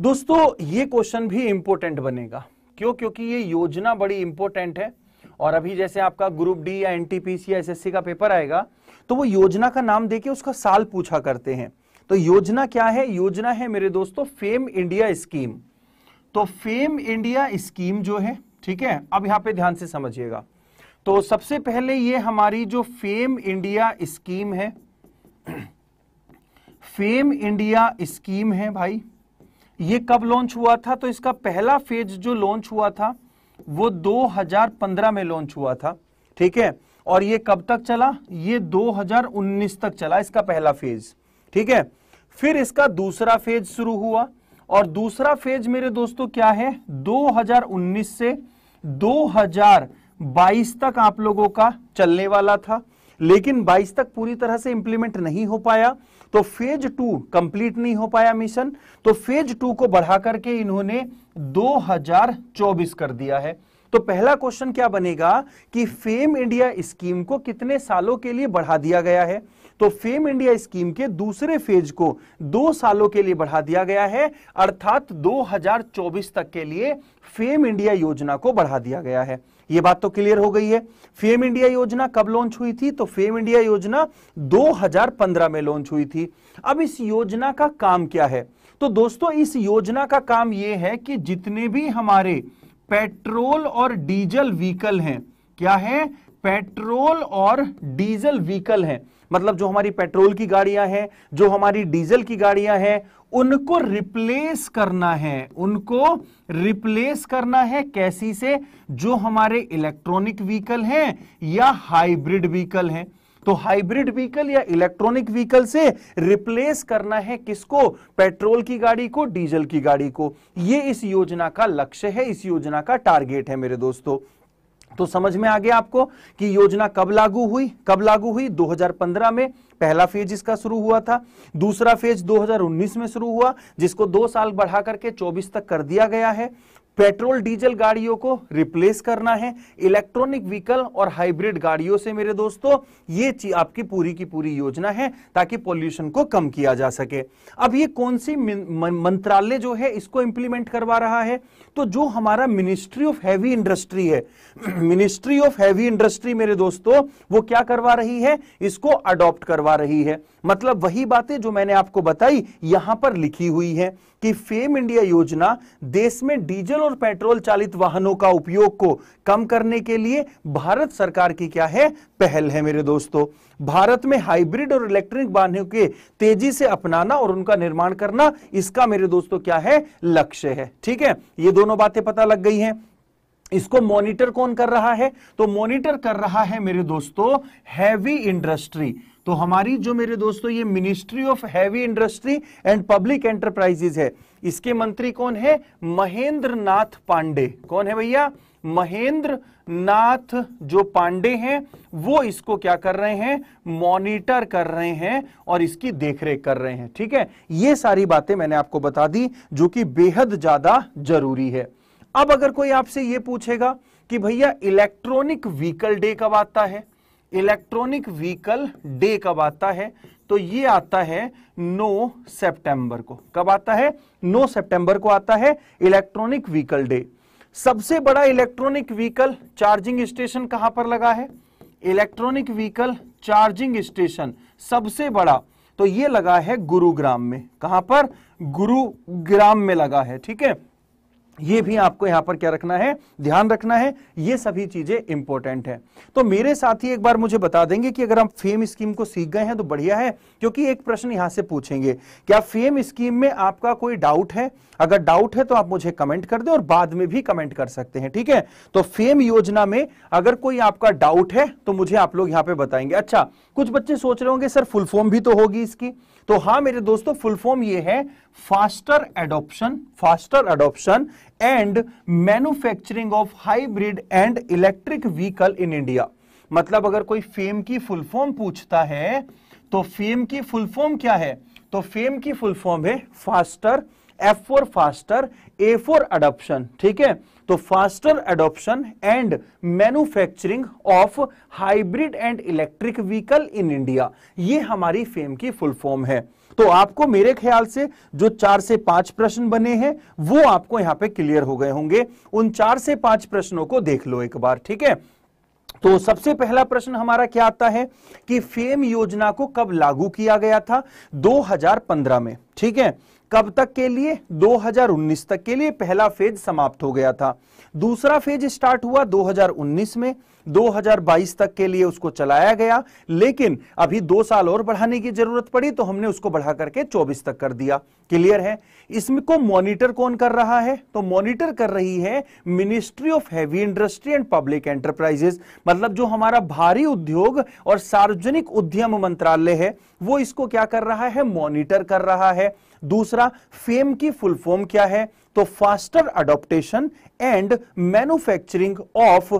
दोस्तों ये क्वेश्चन भी इंपोर्टेंट बनेगा क्यों क्योंकि ये योजना बड़ी इंपोर्टेंट है और अभी जैसे आपका ग्रुप डी या एनटीपीसी या एसएससी का पेपर आएगा तो वो योजना का नाम देके उसका साल पूछा करते हैं तो योजना क्या है योजना है मेरे दोस्तों फेम इंडिया स्कीम तो फेम इंडिया स्कीम जो है ठीक है अब यहां पे ध्यान से समझिएगा तो सबसे पहले ये हमारी जो फेम इंडिया स्कीम है फेम इंडिया स्कीम है भाई ये कब लॉन्च हुआ था तो इसका पहला फेज जो लॉन्च हुआ था वो 2015 में लॉन्च हुआ था ठीक है और ये कब तक चला ये 2019 तक चला इसका पहला फेज ठीक है फिर इसका दूसरा फेज शुरू हुआ और दूसरा फेज मेरे दोस्तों क्या है 2019 से 2022 तक आप लोगों का चलने वाला था लेकिन 22 तक पूरी तरह से इंप्लीमेंट नहीं हो पाया तो फेज टू कंप्लीट नहीं हो पाया मिशन तो फेज टू को बढ़ा करके इन्होंने 2024 कर दिया है तो पहला क्वेश्चन क्या बनेगा कि फेम इंडिया स्कीम को कितने सालों के लिए बढ़ा दिया गया है तो फेम इंडिया स्कीम के दूसरे फेज को दो सालों के लिए बढ़ा दिया गया है अर्थात 2024 तक के लिए फेम इंडिया योजना को बढ़ा दिया गया है ये बात तो क्लियर हो गई है फेम इंडिया योजना कब लॉन्च हुई थी तो फेम इंडिया योजना 2015 में लॉन्च हुई थी अब इस योजना का काम क्या है तो दोस्तों इस योजना का काम यह है कि जितने भी हमारे पेट्रोल और डीजल व्हीकल हैं क्या है पेट्रोल और डीजल व्हीकल हैं मतलब जो हमारी पेट्रोल की गाड़ियां हैं जो हमारी डीजल की गाड़ियां हैं उनको रिप्लेस करना है उनको रिप्लेस करना है कैसी से जो हमारे इलेक्ट्रॉनिक व्हीकल हैं या हाइब्रिड व्हीकल हैं तो हाइब्रिड व्हीकल या इलेक्ट्रॉनिक व्हीकल से रिप्लेस करना है किसको पेट्रोल की गाड़ी को डीजल की गाड़ी को यह इस योजना का लक्ष्य है इस योजना का टारगेट है मेरे दोस्तों तो समझ में आ गया आपको कि योजना कब लागू हुई कब लागू हुई 2015 में पहला फेज इसका शुरू हुआ था दूसरा फेज 2019 में शुरू हुआ जिसको दो साल बढ़ा करके 24 तक कर दिया गया है पेट्रोल डीजल गाड़ियों को रिप्लेस करना है इलेक्ट्रॉनिक व्हीकल और हाइब्रिड गाड़ियों से मेरे दोस्तों ये आपकी पूरी की पूरी योजना है ताकि पॉल्यूशन को कम किया जा सके अब ये कौन सी मंत्रालय जो है इसको इंप्लीमेंट करवा रहा है तो जो हमारा मिनिस्ट्री ऑफ हैवी इंडस्ट्री है मिनिस्ट्री ऑफ हैवी इंडस्ट्री मेरे दोस्तों वो क्या करवा रही है इसको अडॉप्ट करवा रही है मतलब वही बातें जो मैंने आपको बताई यहां पर लिखी हुई है कि फेम इंडिया योजना देश में डीजल और पेट्रोल चालित वाहनों का उपयोग को कम करने के लिए भारत सरकार की क्या है पहल है मेरे दोस्तों भारत में हाइब्रिड और इलेक्ट्रिक वाहनों के तेजी से अपनाना और उनका निर्माण करना इसका मेरे दोस्तों क्या है लक्ष्य है ठीक है ये दोनों बातें पता लग गई है इसको मॉनिटर कौन कर रहा है तो मॉनिटर कर रहा है मेरे दोस्तों हैवी इंडस्ट्री तो हमारी जो मेरे दोस्तों ये ministry of heavy industry and public enterprises है इसके मंत्री कौन है महेंद्र नाथ पांडे कौन है भैया महेंद्र नाथ जो पांडे हैं वो इसको क्या कर रहे हैं मॉनिटर कर रहे हैं और इसकी देखरेख कर रहे हैं ठीक है ये सारी बातें मैंने आपको बता दी जो कि बेहद ज्यादा जरूरी है अब अगर कोई आपसे ये पूछेगा कि भैया इलेक्ट्रॉनिक व्हीकल डे कब आता है इलेक्ट्रॉनिक व्हीकल डे कब आता है तो ये आता है 9 सितंबर को कब आता है 9 सितंबर को आता है इलेक्ट्रॉनिक व्हीकल डे सबसे बड़ा इलेक्ट्रॉनिक व्हीकल चार्जिंग स्टेशन कहां पर लगा है इलेक्ट्रॉनिक व्हीकल चार्जिंग स्टेशन सबसे बड़ा तो ये लगा है गुरुग्राम में कहां पर गुरुग्राम में लगा है ठीक है ये भी आपको यहां पर क्या रखना है ध्यान रखना है ये सभी चीजें इंपॉर्टेंट है तो मेरे साथ ही एक बार मुझे बता देंगे कि अगर हम फेम स्कीम को सीख गए हैं तो बढ़िया है क्योंकि एक प्रश्न यहां से पूछेंगे क्या फेम स्कीम में आपका कोई डाउट है अगर डाउट है तो आप मुझे कमेंट कर दें और बाद में भी कमेंट कर सकते हैं ठीक है तो फेम योजना में अगर कोई आपका डाउट है तो मुझे आप लोग यहां पर बताएंगे अच्छा कुछ बच्चे सोच रहे होंगे सर फुल फॉर्म भी तो होगी इसकी तो हाँ मेरे दोस्तों फुल फॉर्म ये है faster adoption faster adoption and manufacturing of hybrid and electric vehicle in India मतलब अगर कोई फेम की फुल फॉर्म पूछता है तो फेम की फुल फॉर्म क्या है तो फेम की फुल फॉर्म है faster F for faster A for adoption ठीक है तो faster adoption and manufacturing of hybrid and electric vehicle in India ये हमारी फेम की फुल फॉर्म है तो आपको मेरे ख्याल से जो चार से पांच प्रश्न बने हैं वो आपको यहां पे क्लियर हो गए होंगे उन चार से पांच प्रश्नों को देख लो एक बार ठीक है तो सबसे पहला प्रश्न हमारा क्या आता है कि फेम योजना को कब लागू किया गया था 2015 में ठीक है कब तक के लिए 2019 तक के लिए पहला फेज समाप्त हो गया था दूसरा फेज स्टार्ट हुआ 2019 में 2022 तक के लिए उसको चलाया गया लेकिन अभी दो साल और बढ़ाने की जरूरत पड़ी तो हमने उसको बढ़ा करके 24 तक कर दिया क्लियर है इसमें को मॉनिटर कौन कर रहा है तो मॉनिटर कर रही है ministry of heavy industry and public enterprises मतलब जो हमारा भारी उद्योग और सार्वजनिक उद्यम मंत्रालय है वो इसको क्या कर रहा है मॉनिटर कर रहा है दूसरा फेम की फुल फॉर्म क्या है तो faster adoption and manufacturing of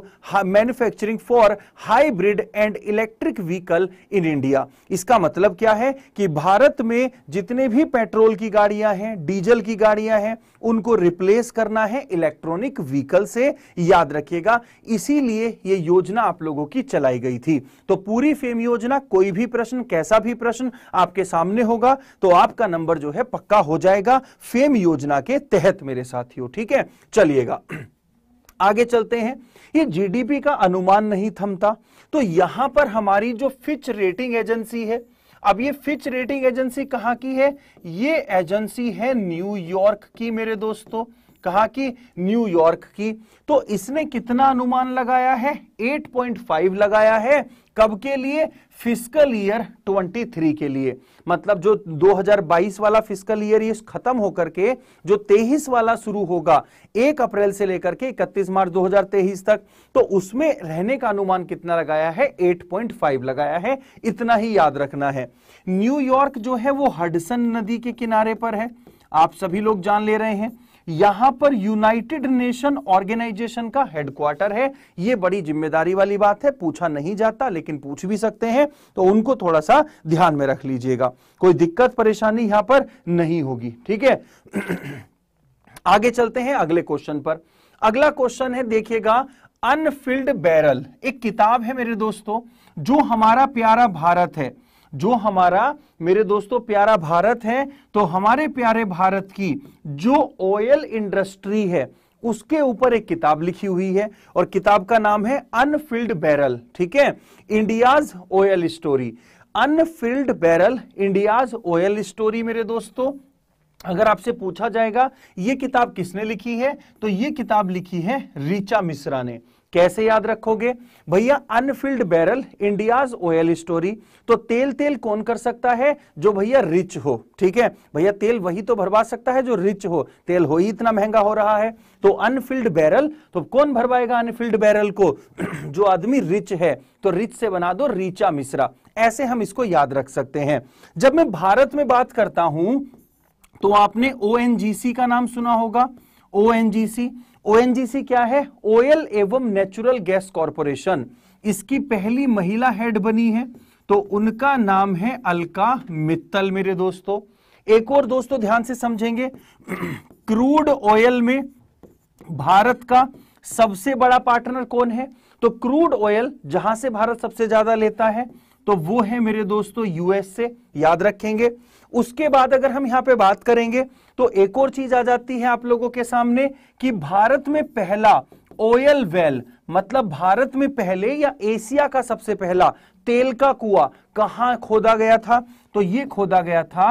manufacturing for hybrid and electric vehicle in India इसका मतलब क्या है कि भारत में जितने भी पेट्रोल की गाड़ियां हैं डीजल की गाड़ियां हैं उनको रिप्लेस करना है इलेक्ट्रॉनिक व्हीकल से याद रखिएगा इसीलिए ये योजना आप लोगों की चलाई गई थी तो पूरी फेम योजना कोई भी प्रश्न कैसा भी प्रश्न आपके सामने होगा तो आपका नंबर जो है पक्का हो जाएगा फेम योजना के तहत मेरे साथ ही हो ठीक है चलिएगा आगे चलते हैं ये जीडीपी का अनुमान नहीं थमता तो यहां पर हमारी जो फिच रेटिंग एजेंसी है अब ये फिच रेटिंग एजेंसी कहां की है ये एजेंसी है न्यूयॉर्क की मेरे दोस्तों कहा कि न्यूयॉर्क की तो इसने कितना अनुमान लगाया है 8.5 लगाया है कब के लिए फिजिकल ईयर 23 के लिए मतलब जो 2022 वाला फिजिकल ईयर ये खत्म होकर के जो 23 वाला शुरू होगा 1 अप्रैल से लेकर के 31 मार्च 2023 तक तो उसमें रहने का अनुमान कितना लगाया है 8.5 लगाया है इतना ही याद रखना है न्यूयॉर्क जो है वो हडसन नदी के किनारे पर है आप सभी लोग जान ले रहे हैं यहां पर यूनाइटेड नेशन ऑर्गेनाइजेशन का हेडक्वार्टर है यह बड़ी जिम्मेदारी वाली बात है पूछा नहीं जाता लेकिन पूछ भी सकते हैं तो उनको थोड़ा सा ध्यान में रख लीजिएगा कोई दिक्कत परेशानी यहां पर नहीं होगी ठीक है आगे चलते हैं अगले क्वेश्चन पर अगला क्वेश्चन है देखिएगा अनफिल्ड बैरल एक किताब है मेरे दोस्तों जो हमारा प्यारा भारत है जो हमारा मेरे दोस्तों प्यारा भारत है तो हमारे प्यारे भारत की जो ऑयल इंडस्ट्री है उसके ऊपर एक किताब लिखी हुई है और किताब का नाम है अनफिल्ड बैरल ठीक है India's oil story unfilled barrel India's oil story मेरे दोस्तों अगर आपसे पूछा जाएगा यह किताब किसने लिखी है तो यह किताब लिखी है रीचा मिश्रा ने कैसे याद रखोगे भैया unfilled barrel India's oil story तो तेल तेल कौन कर सकता है जो भैया रिच हो ठीक है भैया तेल वही तो भरवा सकता है जो रिच हो तेल हो ही इतना महंगा हो रहा है तो अनफिल्ड बैरल तो कौन भरवाएगा अनफिल्ड बैरल को जो आदमी रिच है तो रिच से बना दो रीचा मिश्रा ऐसे हम इसको याद रख सकते हैं जब मैं भारत में बात करता हूं तो आपने ओ का नाम सुना होगा ओ ओएनजीसी क्या है ऑयल एवं नेचुरल गैस कॉरपोरेशन इसकी पहली महिला हेड बनी है तो उनका नाम है अलका मित्तल मेरे दोस्तों एक और दोस्तों ध्यान से समझेंगे क्रूड ऑयल में भारत का सबसे बड़ा पार्टनर कौन है तो क्रूड ऑयल जहां से भारत सबसे ज्यादा लेता है तो वो है मेरे दोस्तों यूएस से याद रखेंगे उसके बाद अगर हम यहां पे बात करेंगे तो एक और चीज आ जाती है आप लोगों के सामने कि भारत में पहला ओयल वेल मतलब भारत में पहले या एशिया का सबसे पहला तेल का कुआ कहां खोदा गया था तो यह खोदा गया था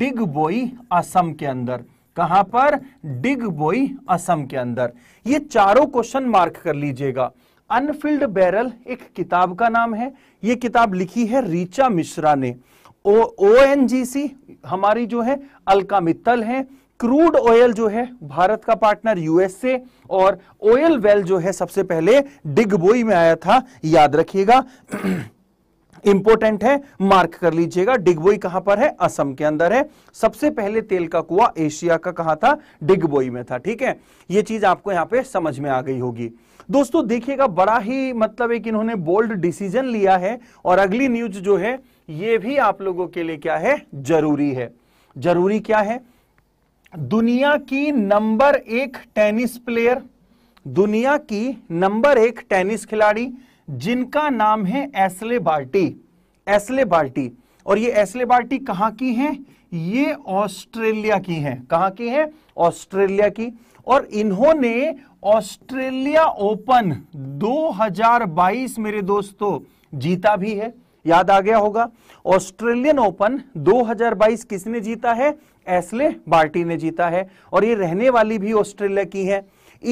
डिग बोई असम के अंदर कहां पर डिग बोई असम के अंदर ये चारों क्वेश्चन मार्क कर लीजिएगा अनफिल्ड बैरल एक किताब का नाम है यह किताब लिखी है रीचा मिश्रा ने ओ एन जी सी हमारी जो है अलका मित्तल है क्रूड ऑयल जो है भारत का पार्टनर यूएसए और ऑयल वेल जो है सबसे पहले डिगबोई में आया था याद रखिएगा इंपोर्टेंट है मार्क कर लीजिएगा डिगबोई कहां पर है असम के अंदर है सबसे पहले तेल का कुआ एशिया का कहा था डिगबोई में था ठीक है यह चीज आपको यहां पे समझ में आ गई होगी दोस्तों देखिएगा बड़ा ही मतलब एक इन्होंने बोल्ड डिसीजन लिया है और अगली न्यूज जो है ये भी आप लोगों के लिए क्या है जरूरी है जरूरी क्या है दुनिया की नंबर एक टेनिस प्लेयर दुनिया की नंबर एक टेनिस खिलाड़ी जिनका नाम है एसले बाल्टी एसले बाल्टी और ये एसले बाल्टी कहां की हैं ये ऑस्ट्रेलिया की हैं कहां की हैं ऑस्ट्रेलिया की और इन्होंने ऑस्ट्रेलिया ओपन 2022 मेरे दोस्तों जीता भी है याद आ गया होगा ऑस्ट्रेलियन ओपन 2022 किसने जीता है एसले बार्टी ने जीता है और ये रहने वाली भी ऑस्ट्रेलिया की है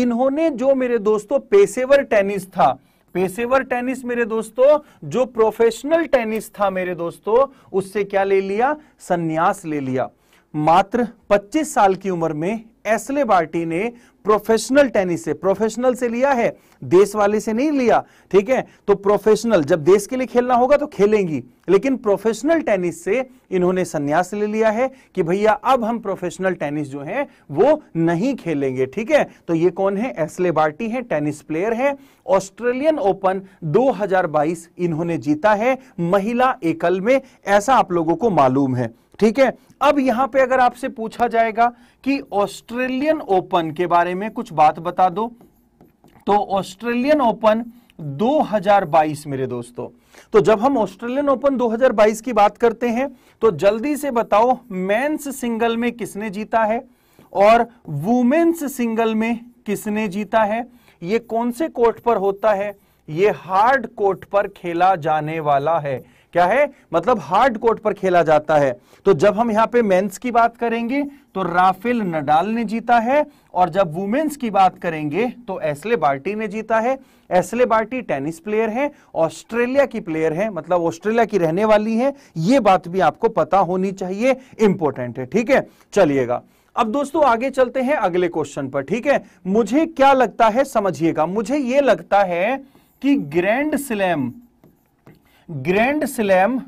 इन्होंने जो मेरे दोस्तों पेशेवर टेनिस था पेशेवर टेनिस मेरे दोस्तों जो प्रोफेशनल टेनिस था मेरे दोस्तों उससे क्या ले लिया संन्यास ले लिया मात्र 25 साल की उम्र में एसले बार्टी ने प्रोफेशनल टेनिस से प्रोफेशनल से लिया है देश वाले से नहीं लिया ठीक है तो प्रोफेशनल जब देश के लिए खेलना होगा तो खेलेंगी लेकिन प्रोफेशनल टेनिस से इन्होंने संन्यास ले लिया है कि भैया अब हम प्रोफेशनल टेनिस जो है वो नहीं खेलेंगे ठीक है तो ये कौन है एसले बार्टी है टेनिस प्लेयर है ऑस्ट्रेलियन ओपन दो इन्होंने जीता है महिला एकल में ऐसा आप लोगों को मालूम है ठीक है अब यहां पे अगर आपसे पूछा जाएगा कि ऑस्ट्रेलियन ओपन के बारे में कुछ बात बता दो तो ऑस्ट्रेलियन ओपन 2022 मेरे दोस्तों तो जब हम ऑस्ट्रेलियन ओपन 2022 की बात करते हैं तो जल्दी से बताओ मेंस सिंगल में किसने जीता है और वुमेन्स सिंगल में किसने जीता है ये कौन से कोर्ट पर होता है ये हार्ड कोर्ट पर खेला जाने वाला है क्या है मतलब हार्ड कोर्ट पर खेला जाता है तो जब हम यहां पे मेंस की बात करेंगे तो राफेल नडाल ने जीता है और जब वुमेन्स की बात करेंगे तो एसले बार्टी ने जीता है एसले बार्टी टेनिस प्लेयर है ऑस्ट्रेलिया की प्लेयर है मतलब ऑस्ट्रेलिया की रहने वाली है ये बात भी आपको पता होनी चाहिए इंपॉर्टेंट है ठीक है चलिएगा अब दोस्तों आगे चलते हैं अगले क्वेश्चन पर ठीक है मुझे क्या लगता है समझिएगा मुझे यह लगता है कि ग्रैंड स्लैम ग्रैंड स्लैम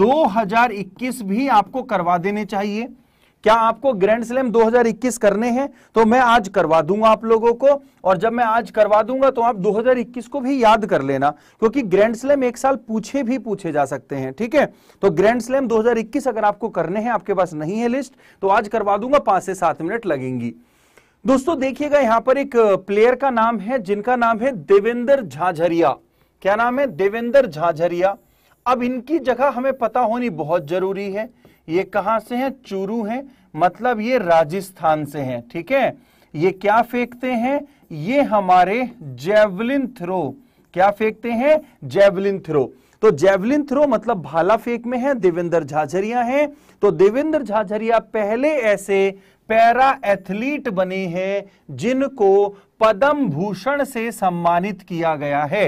2021 भी आपको करवा देने चाहिए क्या आपको ग्रैंड स्लैम 2021 करने हैं तो मैं आज करवा दूंगा आप लोगों को और जब मैं आज करवा दूंगा तो आप 2021 को भी याद कर लेना क्योंकि ग्रैंड स्लैम एक साल पूछे भी पूछे जा सकते हैं ठीक है तो ग्रैंड स्लैम 2021 अगर आपको करने हैं आपके पास नहीं है लिस्ट तो आज करवा दूंगा पांच से सात मिनट लगेंगी दोस्तों देखिएगा यहां पर एक प्लेयर का नाम है जिनका नाम है देवेंद्र झाझरिया क्या नाम है देवेंद्र झाझरिया अब इनकी जगह हमें पता होनी बहुत जरूरी है ये कहां से हैं चूरू हैं मतलब ये राजस्थान से हैं ठीक है ये क्या फेंकते हैं ये हमारे जेवलिन थ्रो क्या फेंकते हैं जेवलिन थ्रो तो जेवलिन थ्रो मतलब भाला फेंक में है देवेंद्र झाझरिया हैं तो देवेंद्र झाझरिया पहले ऐसे पैरा एथलीट बने हैं जिनको पद्म भूषण से सम्मानित किया गया है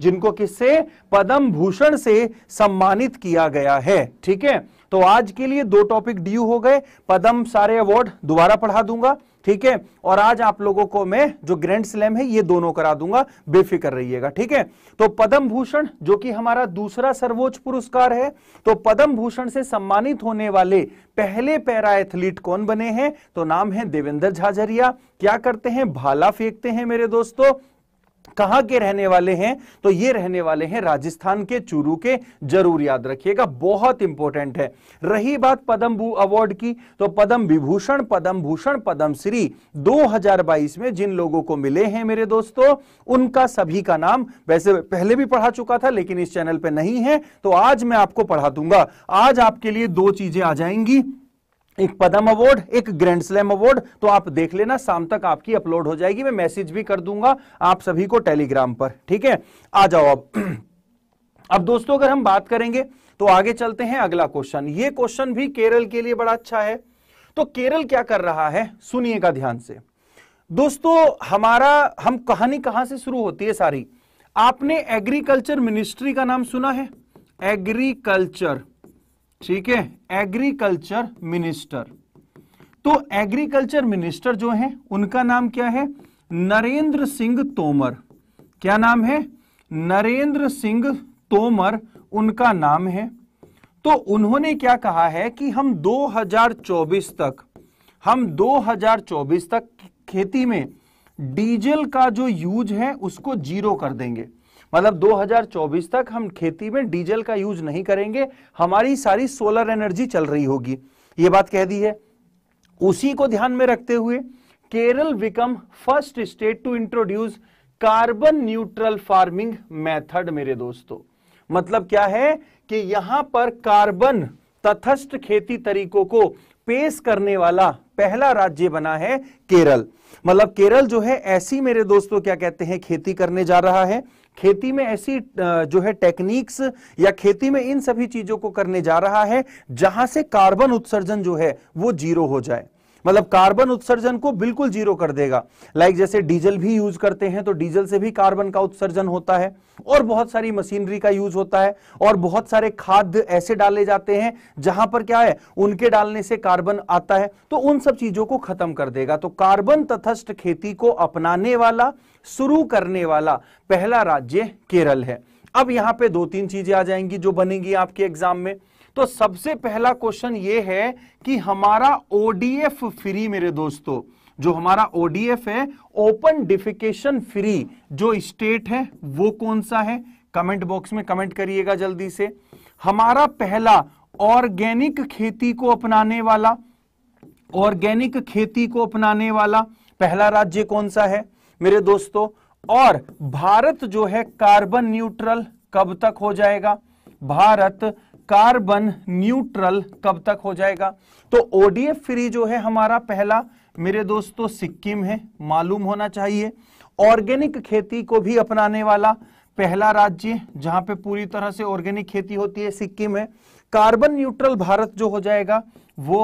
जिनको किससे पद्म भूषण से सम्मानित किया गया है ठीक है तो आज के लिए दो टॉपिक ड्यू हो गए पद्म सारे अवार्ड दोबारा पढ़ा दूंगा ठीक है और आज आप लोगों को मैं जो ग्रैंड स्लैम है ये दोनों करा दूंगा बेफिक्र रहिएगा ठीक है तो पद्म भूषण जो कि हमारा दूसरा सर्वोच्च पुरस्कार है तो पद्म भूषण से सम्मानित होने वाले पहले पैरा एथलीट कौन बने हैं तो नाम है देवेंद्र झाझरिया क्या करते हैं भाला फेंकते हैं मेरे दोस्तों कहां के रहने वाले हैं तो ये रहने वाले हैं राजस्थान के चूरू के जरूर याद रखिएगा बहुत इंपॉर्टेंट है रही बात पद्म अवार्ड की तो पद्म विभूषण पद्म भूषण पद्म श्री 2022 में जिन लोगों को मिले हैं मेरे दोस्तों उनका सभी का नाम वैसे पहले भी पढ़ा चुका था लेकिन इस चैनल पर नहीं है तो आज मैं आपको पढ़ा दूंगा आज आपके लिए दो चीजें आ जाएंगी एक पदम अवार्ड एक ग्रैंड स्लैम अवार्ड तो आप देख लेना शाम तक आपकी अपलोड हो जाएगी मैं मैसेज भी कर दूंगा आप सभी को टेलीग्राम पर ठीक है आ जाओ अब अब दोस्तों अगर हम बात करेंगे तो आगे चलते हैं अगला क्वेश्चन ये क्वेश्चन भी केरल के लिए बड़ा अच्छा है तो केरल क्या कर रहा है सुनिएगा ध्यान से दोस्तों हमारा हम कहानी कहां से शुरू होती है सारी आपने एग्रीकल्चर मिनिस्ट्री का नाम सुना है एग्रीकल्चर ठीक है एग्रीकल्चर मिनिस्टर तो एग्रीकल्चर मिनिस्टर जो है उनका नाम क्या है नरेंद्र सिंह तोमर क्या नाम है नरेंद्र सिंह तोमर उनका नाम है तो उन्होंने क्या कहा है कि हम 2024 तक हम 2024 तक खेती में डीजल का जो यूज है उसको जीरो कर देंगे मतलब 2024 तक हम खेती में डीजल का यूज नहीं करेंगे हमारी सारी सोलर एनर्जी चल रही होगी ये बात कह दी है उसी को ध्यान में रखते हुए Kerala become first state to introduce carbon neutral farming method मेरे दोस्तों मतलब क्या है कि यहां पर कार्बन तथस्थ खेती तरीकों को पेश करने वाला पहला राज्य बना है केरल मतलब केरल जो है ऐसी मेरे दोस्तों क्या कहते हैं खेती करने जा रहा है खेती में ऐसी जो है टेक्निक्स या खेती में इन सभी चीजों को करने जा रहा है जहां से कार्बन उत्सर्जन जो है वो जीरो हो जाए मतलब कार्बन उत्सर्जन को बिल्कुल जीरो कर देगा लाइक जैसे डीजल भी यूज करते हैं तो डीजल से भी कार्बन का उत्सर्जन होता है और बहुत सारी मशीनरी का यूज होता है और बहुत सारे खाद ऐसे डाले जाते हैं जहां पर क्या है उनके डालने से कार्बन आता है तो उन सब चीजों को खत्म कर देगा तो कार्बन तथस्थ खेती को अपनाने वाला शुरू करने वाला पहला राज्य केरल है अब यहां पे दो तीन चीजें आ जाएंगी जो बनेगी आपके एग्जाम में तो सबसे पहला क्वेश्चन ये है कि हमारा ओडीएफ फ्री मेरे दोस्तों जो हमारा ओडीएफ है ओपन डिफिकेशन फ्री जो स्टेट है वो कौन सा है कमेंट बॉक्स में कमेंट करिएगा जल्दी से हमारा पहला ऑर्गेनिक खेती को अपनाने वाला ऑर्गेनिक खेती को अपनाने वाला पहला राज्य कौन सा है मेरे दोस्तों और भारत जो है कार्बन न्यूट्रल कब तक हो जाएगा भारत कार्बन न्यूट्रल कब तक हो जाएगा तो ओडीएफ फ्री जो है हमारा पहला मेरे दोस्तों सिक्किम है मालूम होना चाहिए ऑर्गेनिक खेती को भी अपनाने वाला पहला राज्य जहां पे पूरी तरह से ऑर्गेनिक खेती होती है सिक्किम है कार्बन न्यूट्रल भारत जो हो जाएगा वो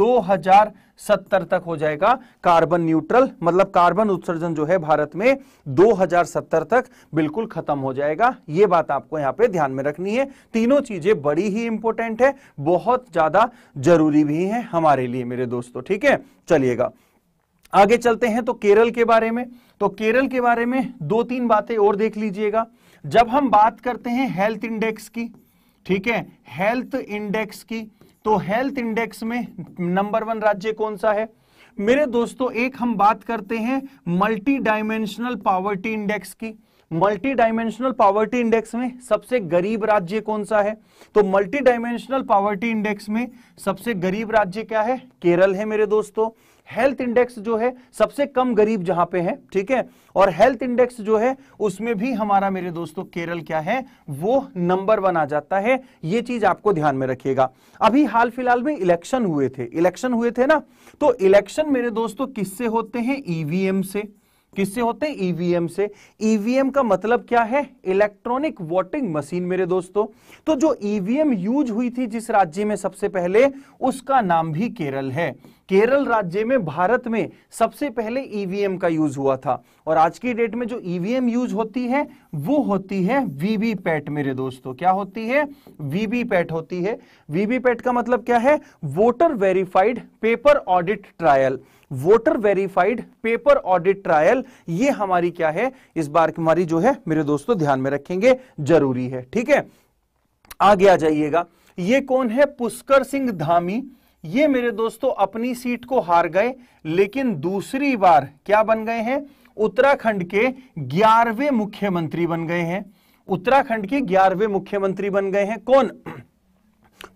2070 तक हो जाएगा कार्बन न्यूट्रल मतलब कार्बन उत्सर्जन जो है भारत में 2070 तक बिल्कुल खत्म हो जाएगा ये बात आपको यहां पे ध्यान में रखनी है तीनों चीजें बड़ी ही इंपॉर्टेंट है बहुत ज्यादा जरूरी भी है हमारे लिए मेरे दोस्तों ठीक है चलिएगा आगे चलते हैं तो केरल के बारे में तो केरल के बारे में दो तीन बातें और देख लीजिएगा जब हम बात करते हैं हेल्थ इंडेक्स की ठीक है हेल्थ इंडेक्स की तो हेल्थ इंडेक्स में नंबर वन राज्य कौन सा है मेरे दोस्तों एक हम बात करते हैं मल्टी डायमेंशनल पावर्टी इंडेक्स की मल्टी डायमेंशनल पावर्टी इंडेक्स में सबसे गरीब राज्य कौन सा है तो मल्टी डायमेंशनल पावर्टी इंडेक्स में सबसे गरीब राज्य क्या है केरल है मेरे दोस्तों हेल्थ इंडेक्स जो है सबसे कम गरीब जहां पे है ठीक है और हेल्थ इंडेक्स जो है उसमें भी हमारा मेरे दोस्तों केरल क्या है वो नंबर वन आ जाता है ये चीज आपको ध्यान में रखिएगा अभी हाल फिलहाल में इलेक्शन हुए थे इलेक्शन हुए थे ना तो इलेक्शन मेरे दोस्तों किससे होते हैं ईवीएम e से किससे होते हैं ईवीएम e से ईवीएम e का मतलब क्या है इलेक्ट्रॉनिक वोटिंग मशीन मेरे दोस्तों तो जो ईवीएम यूज हुई थी जिस राज्य में सबसे पहले उसका नाम भी केरल है केरल राज्य में भारत में सबसे पहले ईवीएम e का यूज हुआ था और आज की डेट में जो ईवीएम e यूज होती है वो होती है वीवीपैट मेरे दोस्तों क्या होती है वीवीपैट होती है वीवीपैट का मतलब क्या है voter verified paper audit trial voter verified paper audit trial ये हमारी क्या है इस बार हमारी जो है मेरे दोस्तों ध्यान में रखेंगे जरूरी है ठीक है आगे आ जाइएगा ये कौन है पुष्कर सिंह धामी ये मेरे दोस्तों अपनी सीट को हार गए लेकिन दूसरी बार क्या बन गए हैं उत्तराखंड के ग्यारहवें मुख्यमंत्री बन गए हैं उत्तराखंड के ग्यारहवें मुख्यमंत्री बन गए हैं कौन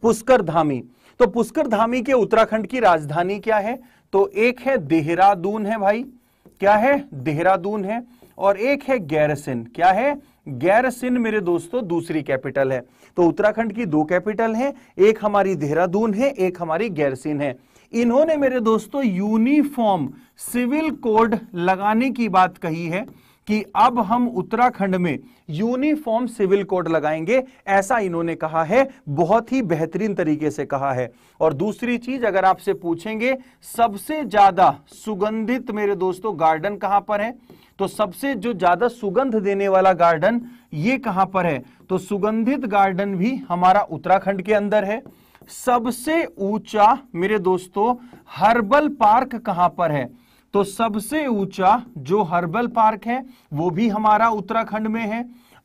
पुष्कर धामी तो पुष्कर धामी के उत्तराखंड की राजधानी क्या है तो एक है देहरादून है भाई क्या है देहरादून है और एक है गैरसेन क्या है गैरसिन मेरे दोस्तों दूसरी कैपिटल है तो उत्तराखंड की दो कैपिटल हैं एक हमारी देहरादून है एक हमारी गैरसिन है इन्होंने मेरे दोस्तों यूनिफॉर्म सिविल कोड लगाने की बात कही है कि अब हम उत्तराखंड में यूनिफॉर्म सिविल कोड लगाएंगे ऐसा इन्होंने कहा है बहुत ही बेहतरीन तरीके से कहा है और दूसरी चीज अगर आपसे पूछेंगे सबसे ज्यादा सुगंधित मेरे दोस्तों गार्डन कहां पर है तो सबसे जो ज्यादा सुगंध देने वाला गार्डन ये कहां पर है तो सुगंधित गार्डन भी हमारा उत्तराखंड के अंदर है सबसे ऊंचा मेरे दोस्तों हर्बल पार्क कहां पर है तो सबसे ऊंचा जो हर्बल पार्क है वो भी हमारा उत्तराखंड में है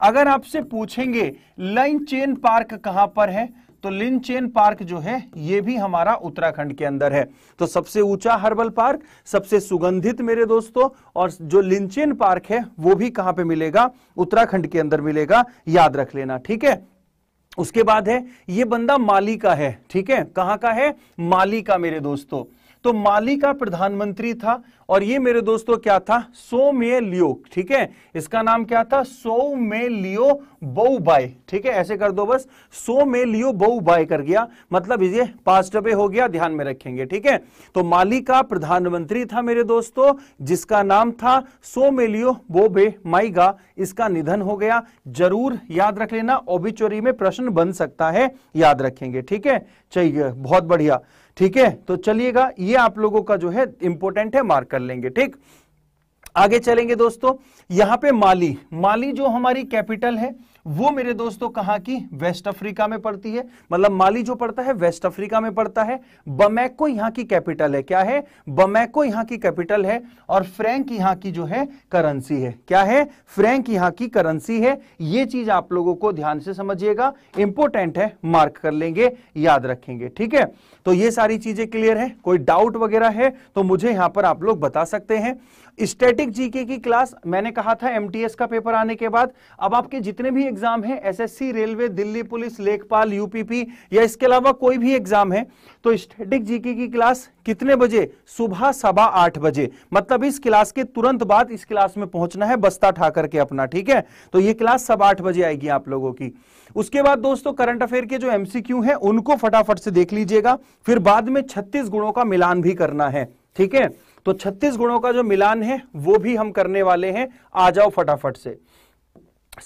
अगर आपसे पूछेंगे लाइन चेन पार्क कहां पर है तो लिनचेन पार्क जो है ये भी हमारा उत्तराखंड के अंदर है तो सबसे ऊंचा हर्बल पार्क सबसे सुगंधित मेरे दोस्तों और जो लिंचेन पार्क है वो भी कहां पे मिलेगा उत्तराखंड के अंदर मिलेगा याद रख लेना ठीक है उसके बाद है ये बंदा माली का है ठीक है कहां का है माली का मेरे दोस्तों तो माली का प्रधानमंत्री था और ये मेरे दोस्तों क्या था सोमे लियो ठीक है इसका नाम क्या था सोमे लियो बहुबाई ठीक है ऐसे कर दो बस सोमे लियो बहुबाई कर गया मतलब ये पास्ट पे हो गया ध्यान में रखेंगे ठीक है तो माली का प्रधानमंत्री था मेरे दोस्तों जिसका नाम था सोमेलियो बोबे माइगा इसका निधन हो गया जरूर याद रख लेना ओबिचोरी में प्रश्न बन सकता है याद रखेंगे ठीक है चाहिए बहुत बढ़िया ठीक है तो चलिएगा ये आप लोगों का जो है इंपोर्टेंट है मार्क कर लेंगे ठीक आगे चलेंगे दोस्तों यहां पे माली माली जो हमारी कैपिटल है वो मेरे दोस्तों कहां की वेस्ट अफ्रीका में पड़ती है मतलब माली जो पड़ता है वेस्ट अफ्रीका में पड़ता है बमैको यहां की कैपिटल है क्या है बमैको यहां की कैपिटल है और फ्रैंक यहां की जो है करेंसी है क्या है फ्रैंक यहां की करेंसी है ये चीज आप लोगों को ध्यान से समझिएगा इंपोर्टेंट है मार्क कर लेंगे याद रखेंगे ठीक है तो ये सारी चीजें क्लियर है कोई डाउट वगैरह है तो मुझे यहां पर आप लोग बता सकते हैं स्टैटिक जीके की क्लास मैंने कहा था एमटीएस का पेपर आने के बाद अब आपके जितने भी एग्जाम हैं एसएससी रेलवे दिल्ली पुलिस लेखपाल यूपीपी या इसके अलावा कोई भी एग्जाम है तो स्टैटिक जीके की क्लास कितने बजे सुबह सवा आठ बजे मतलब इस क्लास के तुरंत बाद इस क्लास में पहुंचना है बस्ता ठा करके अपना ठीक है तो ये क्लास सवा आठ बजे आएगी आप लोगों की उसके बाद दोस्तों करंट अफेयर के जो एमसीक्यू है उनको फटाफट से देख लीजिएगा फिर बाद में छत्तीस गुणों का मिलान भी करना है ठीक है तो 36 गुणों का जो मिलान है वो भी हम करने वाले हैं आ जाओ फटाफट से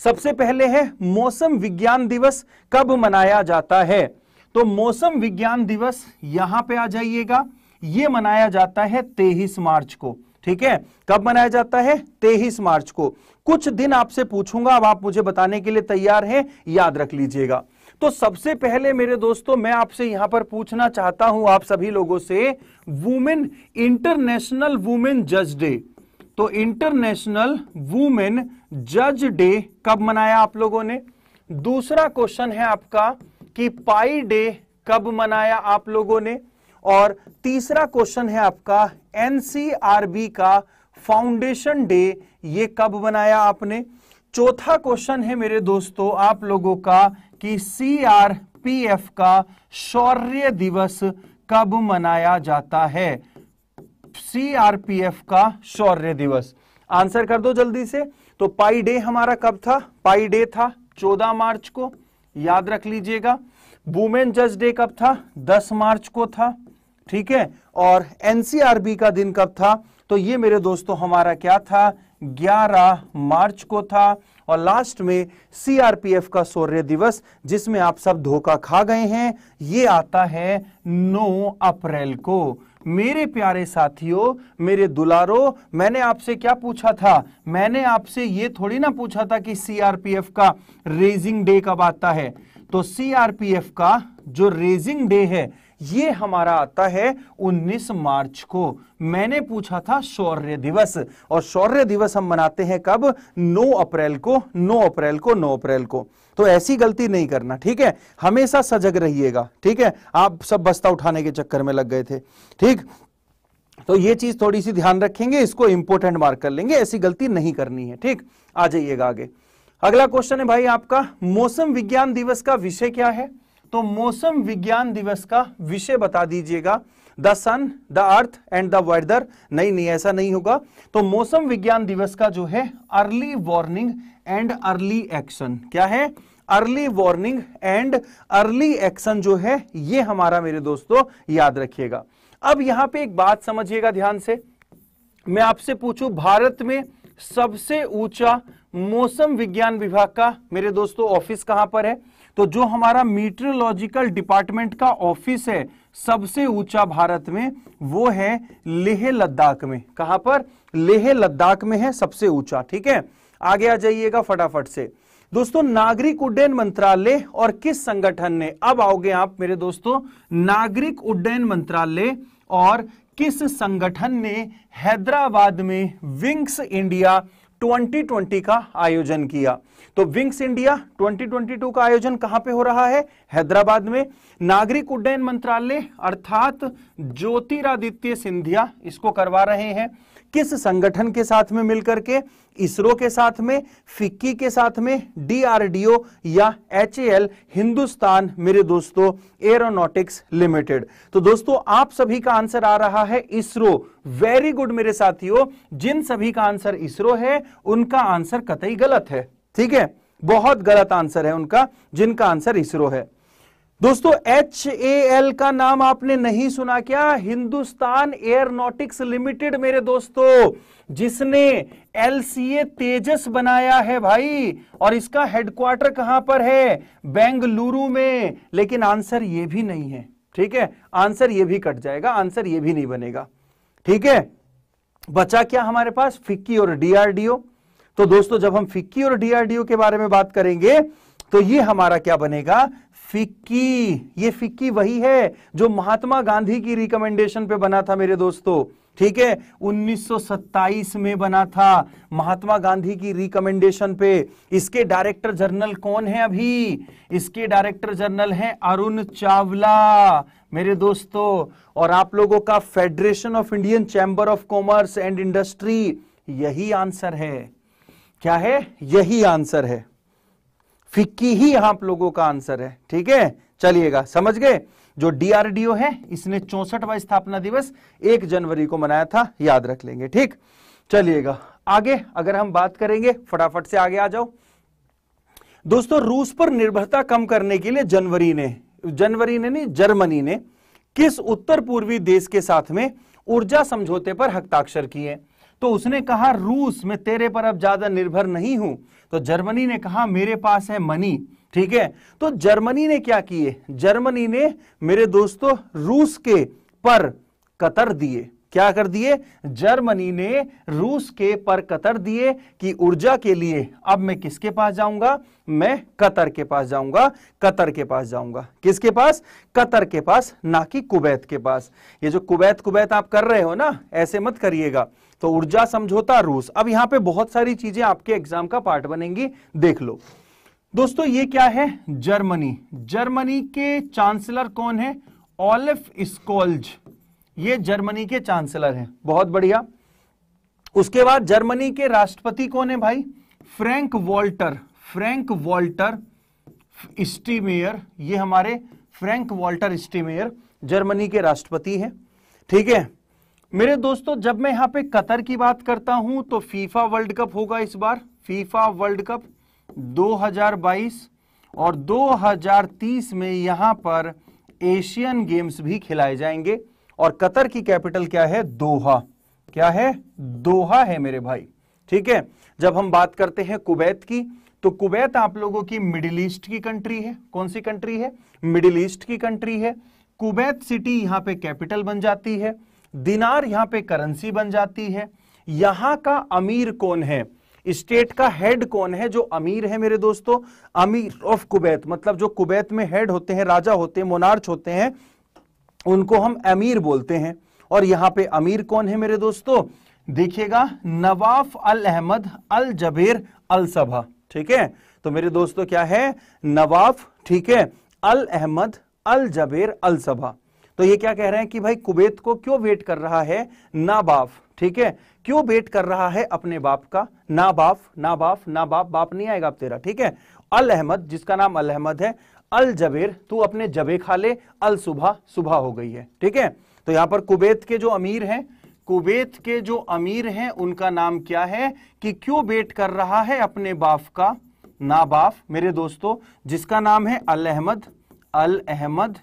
सबसे पहले है मौसम विज्ञान दिवस कब मनाया जाता है तो मौसम विज्ञान दिवस यहां पे आ जाइएगा ये मनाया जाता है तेईस मार्च को ठीक है कब मनाया जाता है तेईस मार्च को कुछ दिन आपसे पूछूंगा अब आप मुझे बताने के लिए तैयार हैं याद रख लीजिएगा तो सबसे पहले मेरे दोस्तों मैं आपसे यहां पर पूछना चाहता हूं आप सभी लोगों से वुमेन इंटरनेशनल वुमेन जज डे तो इंटरनेशनल वुमेन जज डे कब मनाया आप लोगों ने दूसरा क्वेश्चन है आपका कि पाई डे कब मनाया आप लोगों ने और तीसरा क्वेश्चन है आपका एनसीआरबी का फाउंडेशन डे ये कब मनाया आपने चौथा क्वेश्चन है मेरे दोस्तों आप लोगों का कि सीआरपीएफ का शौर्य दिवस कब मनाया जाता है सीआरपीएफ का शौर्य दिवस आंसर कर दो जल्दी से तो पाई डे हमारा कब था पाई डे था 14 मार्च को याद रख लीजिएगा वुमेन जज डे कब था 10 मार्च को था ठीक है और एनसीआरबी का दिन कब था तो ये मेरे दोस्तों हमारा क्या था 11 मार्च को था और लास्ट में सीआरपीएफ का शौर्य दिवस जिसमें आप सब धोखा खा गए हैं ये आता है 9 अप्रैल को मेरे प्यारे साथियों मेरे दुलारो मैंने आपसे क्या पूछा था मैंने आपसे ये थोड़ी ना पूछा था कि सीआरपीएफ का रेजिंग डे कब आता है तो सीआरपीएफ का जो रेजिंग डे है ये हमारा आता है 19 मार्च को मैंने पूछा था शौर्य दिवस और शौर्य दिवस हम मनाते हैं कब 9 अप्रैल को 9 अप्रैल को 9 अप्रैल को तो ऐसी गलती नहीं करना ठीक है हमेशा सजग रहिएगा ठीक है आप सब बस्ता उठाने के चक्कर में लग गए थे ठीक तो ये चीज थोड़ी सी ध्यान रखेंगे इसको इंपोर्टेंट मार्क कर लेंगे ऐसी गलती नहीं करनी है ठीक आ जाइएगा आगे अगला क्वेश्चन है भाई आपका मौसम विज्ञान दिवस का विषय क्या है तो मौसम विज्ञान दिवस का विषय बता दीजिएगा the sun the earth and the weather नहीं नहीं ऐसा नहीं होगा तो मौसम विज्ञान दिवस का जो है early warning and early action क्या है early warning and early action जो है ये हमारा मेरे दोस्तों याद रखिएगा अब यहां पे एक बात समझिएगा ध्यान से मैं आपसे पूछूं भारत में सबसे ऊंचा मौसम विज्ञान विभाग का मेरे दोस्तों ऑफिस कहां पर है तो जो हमारा मीटरोलॉजिकल डिपार्टमेंट का ऑफिस है सबसे ऊंचा भारत में वो है लेह लद्दाख में कहां पर लेह लद्दाख में है सबसे ऊंचा ठीक है आगे आ जाइएगा फटाफट से दोस्तों नागरिक उड्डयन मंत्रालय और किस संगठन ने अब आओगे आप मेरे दोस्तों नागरिक उड्डयन मंत्रालय और किस संगठन ने हैदराबाद में विंग्स इंडिया 2020 का आयोजन किया तो विंग्स इंडिया 2022 का आयोजन कहां पे हो रहा है हैदराबाद में नागरिक उड्डयन मंत्रालय अर्थात ज्योतिरादित्य सिंधिया इसको करवा रहे हैं किस संगठन के साथ में मिलकर के इसरो के साथ में फिक्की के साथ में डीआरडीओ या एच हिंदुस्तान मेरे दोस्तों एरोनॉटिक्स लिमिटेड तो दोस्तों आप सभी का आंसर आ रहा है इसरो वेरी गुड मेरे साथियों जिन सभी का आंसर इसरो है उनका आंसर कतई गलत है ठीक है बहुत गलत आंसर है उनका जिनका आंसर इसरो है दोस्तों एच ए एल का नाम आपने नहीं सुना क्या हिंदुस्तान एयरनोटिक्स लिमिटेड मेरे दोस्तों जिसने एल तेजस बनाया है भाई और इसका हेडक्वार्टर कहां पर है बेंगलुरु में लेकिन आंसर ये भी नहीं है ठीक है आंसर ये भी कट जाएगा आंसर ये भी नहीं बनेगा ठीक है बचा क्या हमारे पास फिक्की और डीआरडीओ तो दोस्तों जब हम फिक्की और डीआरडीओ के बारे में बात करेंगे तो ये हमारा क्या बनेगा फिक्की ये फिक्की वही है जो महात्मा गांधी की रिकमेंडेशन पे बना था मेरे दोस्तों ठीक है 1927 में बना था महात्मा गांधी की रिकमेंडेशन पे इसके डायरेक्टर जनरल कौन है अभी इसके डायरेक्टर जनरल हैं अरुण चावला मेरे दोस्तों और आप लोगों का Federation of Indian Chamber of Commerce and Industry यही आंसर है क्या है यही आंसर है फिक्की ही आप लोगों का आंसर है ठीक है चलिएगा समझ गए जो डीआरडीओ है इसने चौसठवा स्थापना दिवस एक जनवरी को मनाया था याद रख लेंगे ठीक चलिएगा आगे अगर हम बात करेंगे फटाफट से आगे आ जाओ दोस्तों रूस पर निर्भरता कम करने के लिए जनवरी ने जनवरी ने नहीं जर्मनी ने किस उत्तर पूर्वी देश के साथ में ऊर्जा समझौते पर हस्ताक्षर किए तो उसने कहा रूस मैं तेरे पर अब ज्यादा निर्भर नहीं हूं तो जर्मनी ने कहा मेरे पास है मनी ठीक है तो जर्मनी ने क्या किए जर्मनी ने मेरे दोस्तों रूस के पर कतर दिए क्या कर दिए जर्मनी ने रूस के पर कतर दिए कि ऊर्जा के लिए अब मैं किसके पास जाऊंगा मैं कतर के पास जाऊंगा कतर के पास जाऊंगा किसके पास कतर के पास ना कि कुवैत के पास ये जो कुवैत कुवैत आप कर रहे हो ना ऐसे मत करिएगा तो ऊर्जा समझौता रूस अब यहां पे बहुत सारी चीजें आपके एग्जाम का पार्ट बनेंगी देख लो दोस्तों ये क्या है जर्मनी जर्मनी के चांसलर कौन है ऑलिफ स्कोल्ज ये जर्मनी के चांसलर हैं बहुत बढ़िया उसके बाद जर्मनी के राष्ट्रपति कौन है भाई Frank Walter Frank Walter Steinmeier ये हमारे फ्रैंक वॉल्टर स्टीमेयर जर्मनी के राष्ट्रपति हैं ठीक है मेरे दोस्तों जब मैं यहाँ पे कतर की बात करता हूं तो फीफा वर्ल्ड कप होगा इस बार फीफा वर्ल्ड कप 2022 और 2030 में यहां पर एशियन गेम्स भी खिलाए जाएंगे और कतर की कैपिटल क्या है दोहा क्या है दोहा है मेरे भाई ठीक है जब हम बात करते हैं कुवैत की तो कुवैत आप लोगों की मिडिल ईस्ट की कंट्री है कौन सी कंट्री है मिडिल ईस्ट की कंट्री है कुवैत सिटी यहां पे कैपिटल बन जाती है दिनार यहां पे करेंसी बन जाती है यहां का अमीर कौन है स्टेट का हेड कौन है जो अमीर है मेरे दोस्तों अमीर ऑफ कुबैत मतलब जो कुबैत में हेड होते हैं राजा होते हैं मोनार्च होते हैं उनको हम अमीर बोलते हैं और यहां पे अमीर कौन है मेरे दोस्तों देखिएगा नवाफ अल अहमद अल जबेर अल सभा ठीक है तो मेरे दोस्तों क्या है नवाफ ठीक है अल अहमद अल जबेर अल सभा तो ये क्या कह रहे हैं कि भाई कुबेत को क्यों वेट कर रहा है ना बाप ठीक है क्यों वेट कर रहा है अपने बाप का ना बाप ना बाप ना बाप बाप नहीं आएगा अब तेरा ठीक है अल अहमद जिसका नाम अल अहमद है अल जबेर तू अपने जबे खा ले अल सुबह सुबह हो गई है ठीक है तो यहां पर कुबेत के जो अमीर हैं कुबेत के जो अमीर हैं उनका नाम क्या है कि क्यों वेट कर रहा है अपने बाप का ना बाप मेरे दोस्तों जिसका नाम है अल अहमद अल अहमद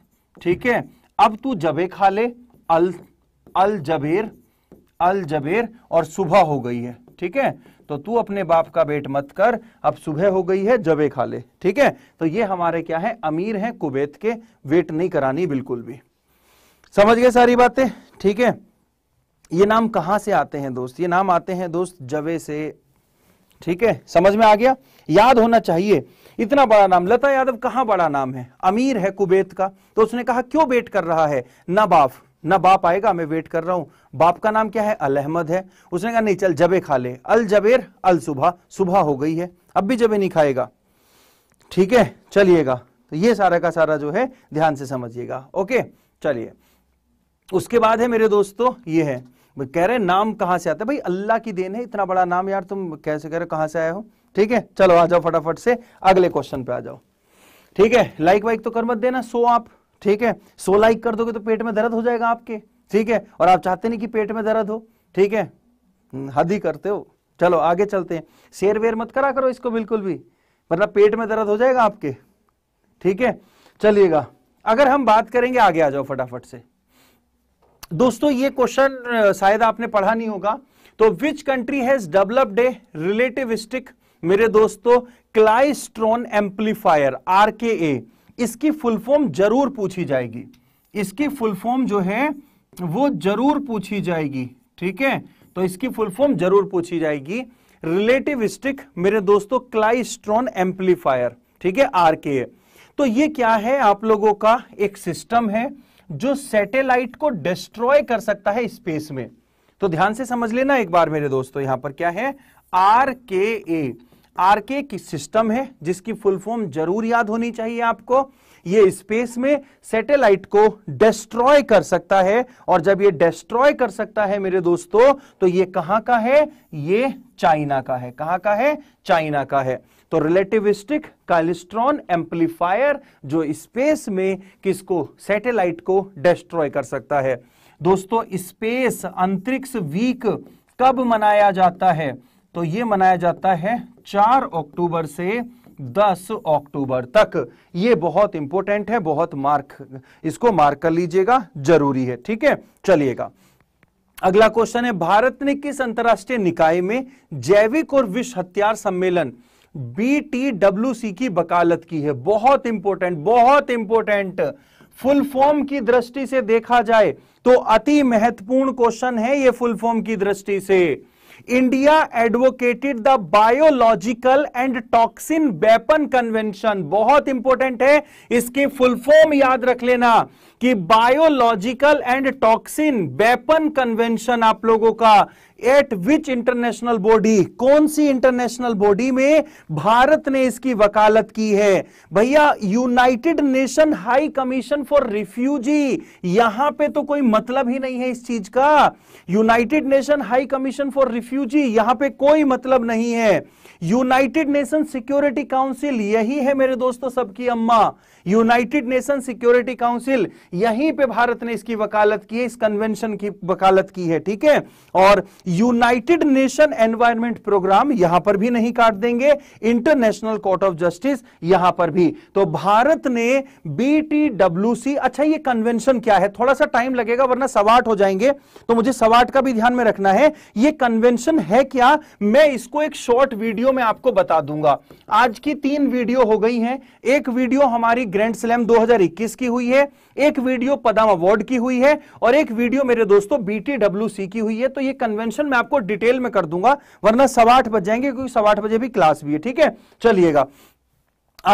ठीक है अब तू जबे खा ले अल अल जबेर अल जबेर और सुबह हो गई है ठीक है तो तू अपने बाप का वेट मत कर अब सुबह हो गई है जबे खा ले ठीक है तो ये हमारे क्या है अमीर हैं कुबेत के वेट नहीं करानी बिल्कुल भी समझ गए सारी बातें ठीक है ये नाम कहां से आते हैं दोस्त ये नाम आते हैं दोस्त जबे से ठीक है समझ में आ गया याद होना चाहिए इतना बड़ा नाम लता यादव कहां बड़ा नाम है अमीर है कुबेत का तो उसने कहा क्यों वेट कर रहा है ना बाप ना बाप आएगा मैं वेट कर रहा हूं बाप का नाम क्या है अल अहमद है उसने कहा नहीं चल जबे खा ले अल जबेर अल सुबह सुबह हो गई है अब भी जबे नहीं खाएगा ठीक है चलिएगा तो ये सारा का सारा जो है ध्यान से समझिएगा ओके चलिए उसके बाद है मेरे दोस्तों ये है कह रहे नाम कहां से आता है भाई अल्लाह की देन है इतना बड़ा नाम यार तुम कैसे कह रहे कहां से आए हो ठीक है चलो आ जाओ फटाफट से अगले क्वेश्चन पे आ जाओ ठीक है लाइक वाइक तो कर मत देना सो आप ठीक है सो लाइक कर दोगे तो पेट में दर्द हो जाएगा आपके ठीक है और आप चाहते नहीं कि पेट में दर्द हो ठीक है हम्म, हद ही करते हो चलो आगे चलते हैं शेर वेर मत करा करो इसको बिल्कुल भी मतलब पेट में दर्द हो जाएगा आपके ठीक है चलिएगा अगर हम बात करेंगे आगे आ जाओ फटाफट से दोस्तों ये क्वेश्चन शायद आपने पढ़ा नहीं होगा तो which country has developed a relativistic मेरे दोस्तों क्लाइस्ट्रोन एम्पलीफायर आर के ए इसकी फुल फॉर्म जरूर पूछी जाएगी इसकी फुल फॉर्म जो है वो जरूर पूछी जाएगी ठीक है तो इसकी फुल फॉर्म जरूर पूछी जाएगी रिलेटिविस्टिक मेरे दोस्तों क्लाइस्ट्रोन एम्पलीफायर ठीक है आर के तो ये क्या है आप लोगों का एक सिस्टम है जो सैटेलाइट को डिस्ट्रॉय कर सकता है स्पेस में तो ध्यान से समझ लेना एक बार मेरे दोस्तों यहां पर क्या है आर के ए आरके की सिस्टम है जिसकी फुल फॉर्म जरूर याद होनी चाहिए आपको ये स्पेस में सैटेलाइट को डिस्ट्रॉय कर सकता है और जब ये डिस्ट्रॉय कर सकता है मेरे दोस्तों तो ये कहां का है ये चाइना का है कहां का है चाइना का है तो रिलेटिविस्टिक कालिस्ट्रॉन एम्पलीफायर जो स्पेस में किसको सैटेलाइट को डिस्ट्रॉय कर सकता है दोस्तों स्पेस अंतरिक्ष वीक कब मनाया जाता है तो ये मनाया जाता है चार अक्टूबर से दस अक्टूबर तक ये बहुत इंपॉर्टेंट है बहुत मार्क इसको मार्क कर लीजिएगा जरूरी है ठीक है चलिएगा अगला क्वेश्चन है भारत ने किस अंतर्राष्ट्रीय निकाय में जैविक और विश्व हथियार सम्मेलन बीटीडब्ल्यूसी की वकालत की है बहुत इंपॉर्टेंट बहुत इंपॉर्टेंट फुल फॉर्म की दृष्टि से देखा जाए तो अति महत्वपूर्ण क्वेश्चन है ये फुल फॉर्म की दृष्टि से India advocated the Biological and Toxin Weapon Convention बहुत इंपॉर्टेंट है इसकी फुल फॉर्म याद रख लेना कि Biological and Toxin Weapon Convention आप लोगों का एट विच इंटरनेशनल बॉडी कौन सी इंटरनेशनल बॉडी में भारत ने इसकी वकालत की है भैया United Nation High Commission for Refugee यहां पे तो कोई मतलब ही नहीं है इस चीज का United Nation High Commission for Refugee यहां पे कोई मतलब नहीं है यूनाइटेड नेशन सिक्योरिटी काउंसिल यही है मेरे दोस्तों सबकी अम्मा यूनाइटेड नेशन सिक्योरिटी काउंसिल यहीं पे भारत ने इसकी वकालत की है इस कन्वेंशन की वकालत की है ठीक है और यूनाइटेड नेशन एनवायरमेंट प्रोग्राम यहां पर भी नहीं काट देंगे इंटरनेशनल कोर्ट ऑफ जस्टिस यहां पर भी तो भारत ने बी अच्छा ये कन्वेंशन क्या है थोड़ा सा टाइम लगेगा वरना सवाट हो जाएंगे तो मुझे सवाट का भी ध्यान में रखना है ये कन्वेंशन है क्या मैं इसको एक शॉर्ट वीडियो में आपको बता दूंगा आज की तीन वीडियो हो गई हैं एक वीडियो हमारी ग्रैंड स्लैम 2021 की हुई है एक वीडियो पदम अवार्ड की हुई है और एक वीडियो मेरे दोस्तों सी की हुई है तो ये कन्वेंशन मैं आपको डिटेल में कर दूंगा वरना सवा आठ बज जाएंगे क्योंकि सवा आठ बजे भी क्लास भी है ठीक है चलिएगा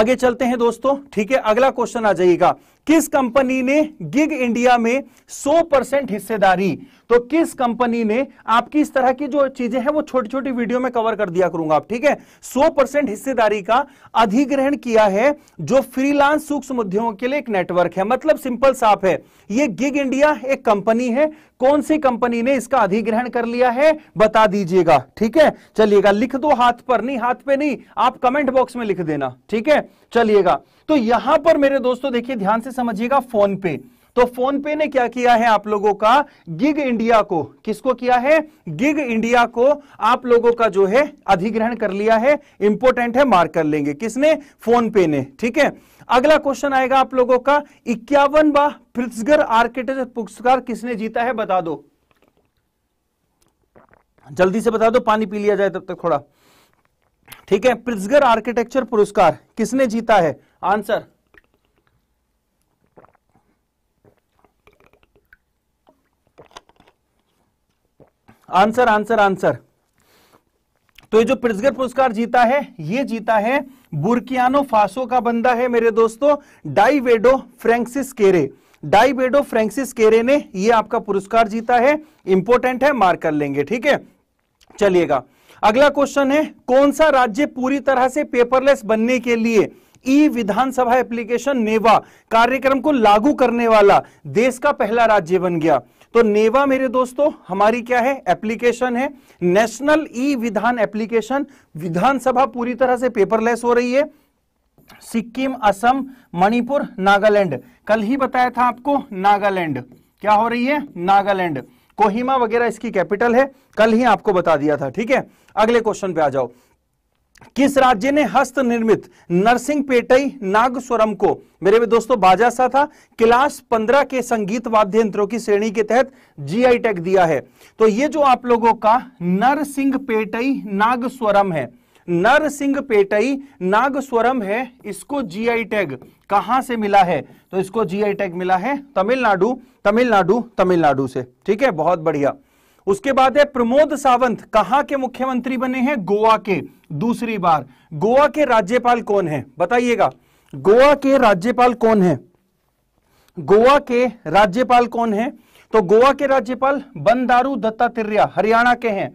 आगे चलते हैं दोस्तों ठीक है अगला क्वेश्चन आ जाइएगा किस कंपनी ने गिग इंडिया में 100 परसेंट हिस्सेदारी तो किस कंपनी ने आपकी इस तरह की जो चीजें हैं वो छोटी छोटी वीडियो में कवर कर दिया करूंगा आप ठीक है 100 परसेंट हिस्सेदारी का अधिग्रहण किया है जो फ्रीलांस सूक्ष्म उद्योगों के लिए एक नेटवर्क है मतलब सिंपल साफ है ये गिग इंडिया एक कंपनी है कौन सी कंपनी ने इसका अधिग्रहण कर लिया है बता दीजिएगा ठीक है चलिएगा लिख दो हाथ पर नहीं हाथ पे नहीं आप कमेंट बॉक्स में लिख देना ठीक है चलिएगा तो यहां पर मेरे दोस्तों देखिए ध्यान से समझिएगा फोन पे तो फोन पे ने क्या किया है आप लोगों का गिग इंडिया को किसको किया है गिग इंडिया को आप लोगों का जो है अधिग्रहण कर लिया है इंपोर्टेंट है मार्क कर लेंगे किसने फोन पे ने ठीक है अगला क्वेश्चन आएगा आप लोगों का इक्यावन बा आर्किटेक्चर पुरस्कार किसने जीता है बता दो जल्दी से बता दो पानी पी लिया जाए तब तक थोड़ा ठीक है प्रित्सगर आर्किटेक्चर पुरस्कार किसने जीता है आंसर आंसर आंसर आंसर तो ये जो प्रिजगर पुरस्कार जीता है ये जीता है बुरकियानो फासो का बंदा है मेरे दोस्तों डाइवेडो फ्रेंसिस केरे डाइवेडो फ्रेंसिस केरे ने ये आपका पुरस्कार जीता है इंपोर्टेंट है मार्क कर लेंगे ठीक है चलिएगा अगला क्वेश्चन है कौन सा राज्य पूरी तरह से पेपरलेस बनने के लिए ई विधानसभा एप्लीकेशन नेवा कार्यक्रम को लागू करने वाला देश का पहला राज्य बन गया तो नेवा मेरे दोस्तों हमारी क्या है एप्लीकेशन है नेशनल ई विधान एप्लीकेशन विधानसभा पूरी तरह से पेपरलेस हो रही है सिक्किम असम मणिपुर नागालैंड कल ही बताया था आपको नागालैंड क्या हो रही है नागालैंड कोहिमा वगैरह इसकी कैपिटल है कल ही आपको बता दिया था ठीक है अगले क्वेश्चन पे आ जाओ किस राज्य ने हस्त निर्मित नरसिंह पेटई नागस्वरम को मेरे भी दोस्तों बाजा सा था क्लास 15 के संगीत वाद्य यंत्रों की श्रेणी के तहत जीआई टैग दिया है तो ये जो आप लोगों का नरसिंह पेटई नागस्वरम है नरसिंह पेटई नागस्वरम है इसको जीआई टैग कहां से मिला है तो इसको जीआई टैग मिला है तमिलनाडु तमिलनाडु तमिलनाडु से ठीक है बहुत बढ़िया उसके बाद है प्रमोद सावंत कहां के मुख्यमंत्री बने हैं गोवा के दूसरी बार गोवा के राज्यपाल कौन है बताइएगा गोवा के राज्यपाल कौन है गोवा के राज्यपाल कौन है तो गोवा के राज्यपाल बंदारू दत्तात्रेय हरियाणा के हैं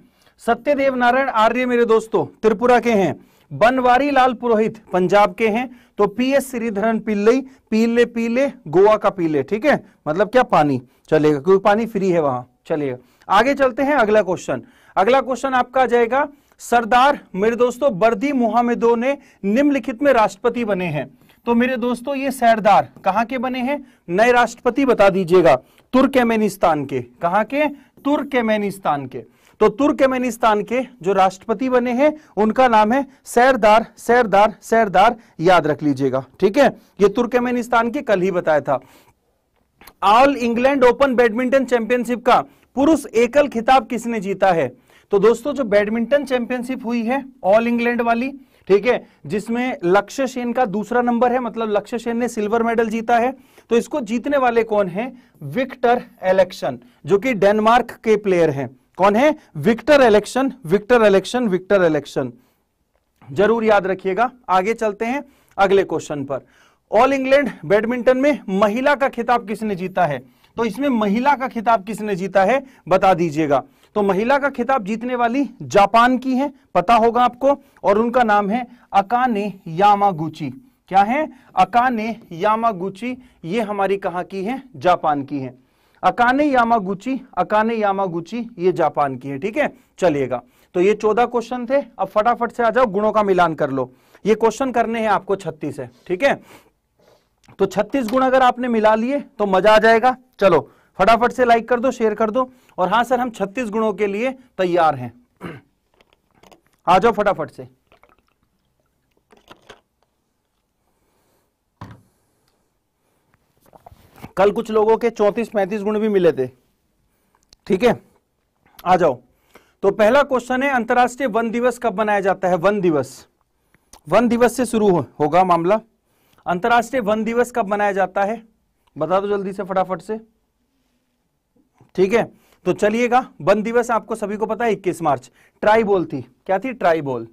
सत्यदेव नारायण आर्य मेरे दोस्तों त्रिपुरा के हैं बनवारी लाल पुरोहित पंजाब के हैं तो पी एस श्रीधरन पिल्लई पीले पीले गोवा का पीले ठीक है मतलब क्या पानी चलेगा क्योंकि पानी फ्री है वहां चलेगा आगे चलते हैं अगला क्वेश्चन अगला क्वेश्चन आपका आ जाएगा सरदार मेरे दोस्तों बर्दी मुहामेदो ने निम्नलिखित में राष्ट्रपति बने हैं तो मेरे दोस्तों ये सरदार कहां के बने हैं नए राष्ट्रपति बता दीजिएगा तुर्कमेनिस्तान के कहा के तुर्कमेनिस्तान के तो तुर्कमेनिस्तान के जो राष्ट्रपति बने हैं उनका नाम है सैरदार सैरदार सैरदार याद रख लीजिएगा ठीक है ये तुर्कमेनिस्तान के कल ही बताया था All England Open Badminton Championship का पुरुष एकल खिताब किसने जीता है तो दोस्तों जो बैडमिंटन चैंपियनशिप हुई है ऑल इंग्लैंड वाली ठीक है जिसमें लक्ष्य सेन का दूसरा नंबर है मतलब लक्ष्य सेन ने सिल्वर मेडल जीता है तो इसको जीतने वाले कौन है विक्टर एलेक्शन जो कि डेनमार्क के प्लेयर हैं कौन है Victor election Victor election Victor election जरूर याद रखिएगा आगे चलते हैं अगले क्वेश्चन पर ऑल इंग्लैंड बैडमिंटन में महिला का खिताब किसने जीता है तो इसमें महिला का खिताब किसने जीता है बता दीजिएगा तो महिला का खिताब जीतने वाली जापान की है पता होगा आपको और उनका नाम है अकाने यामागुची क्या है अकाने यामागुची ये हमारी कहा की है जापान की है अकाने यामागुची अकाने यामागुची ये जापान की है ठीक है चलिएगा तो ये चौदह क्वेश्चन थे अब फटाफट से आ जाओ गुणों का मिलान कर लो ये क्वेश्चन करने हैं आपको छत्तीस है ठीक है तो 36 गुण अगर आपने मिला लिए तो मजा आ जाएगा चलो फटाफट से लाइक कर दो शेयर कर दो और हां सर हम 36 गुणों के लिए तैयार हैं आ जाओ फटाफट से कल कुछ लोगों के 34-35 गुण भी मिले थे ठीक है आ जाओ तो पहला क्वेश्चन है अंतर्राष्ट्रीय वन दिवस कब मनाया जाता है वन दिवस वन दिवस से शुरू हो, होगा मामला अंतर्राष्ट्रीय वन दिवस कब मनाया जाता है बता दो जल्दी से फटाफट से ठीक है तो चलिएगा वन दिवस आपको सभी को पता है इक्कीस मार्च ट्राइबोल थी क्या थी ट्राइबोल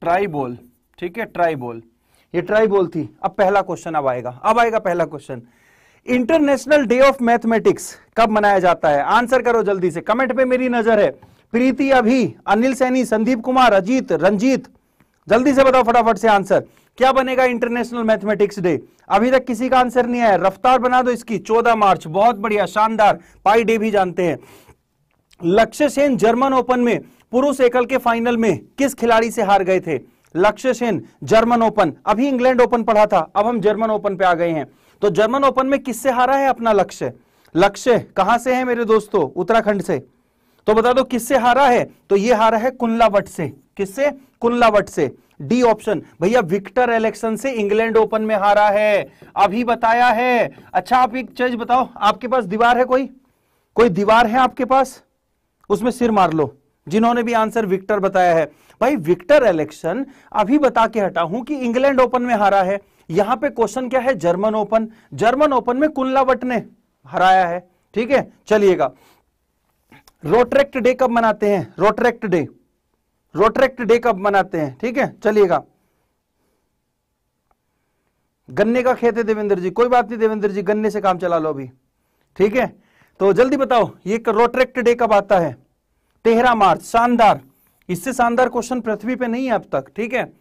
ट्राइबोल ठीक है ट्राइबोल ये ट्राइबोल थी अब पहला क्वेश्चन अब आएगा अब आएगा पहला question International Day of Mathematics कब मनाया जाता है आंसर करो जल्दी से कमेंट पे मेरी नजर है प्रीति अभी अनिल सैनी संदीप कुमार अजीत रंजीत जल्दी से बताओ फटाफट से आंसर क्या बनेगा इंटरनेशनल मैथमेटिक्स डे अभी तक किसी का आंसर नहीं आया रफ्तार बना दो इसकी 14 मार्च बहुत बढ़िया शानदार पाई डे भी जानते हैं लक्ष्य सेन जर्मन ओपन में पुरुष एकल के फाइनल में किस खिलाड़ी से हार गए थे लक्ष्य सेन जर्मन ओपन अभी इंग्लैंड ओपन पढ़ा था अब हम जर्मन ओपन पे आ गए हैं तो जर्मन ओपन में किससे हारा है अपना लक्ष्य लक्ष्य कहां से है मेरे दोस्तों उत्तराखंड से तो बता दो किससे हारा है तो ये हारा है कुंडला भट्ट से किससे कुंडलावट से डी ऑप्शन भैया विक्टर इलेक्शन से इंग्लैंड ओपन में हारा है अभी बताया है अच्छा आप एक चीज बताओ आपके पास दीवार है कोई कोई दीवार है आपके पास उसमें सिर मार लो जिन्होंने भी आंसर विक्टर बताया है भाई विक्टर इलेक्शन अभी बता के हटा हूं कि इंग्लैंड ओपन में हारा है यहां पे क्वेश्चन क्या है जर्मन ओपन जर्मन ओपन में कुंडलावट ने हराया है ठीक है चलिएगा रोट्रेक्ट डे कब मनाते हैं रोट्रेक्ट डे रोटरेक्ट डे कब मनाते हैं ठीक है चलिएगा गन्ने का खेत है देवेंद्र जी कोई बात नहीं देवेंद्र जी गन्ने से काम चला लो अभी ठीक है तो जल्दी बताओ ये रोटरेक्ट डे कब आता है तेरह मार्च शानदार इससे शानदार क्वेश्चन पृथ्वी पे नहीं है अब तक ठीक है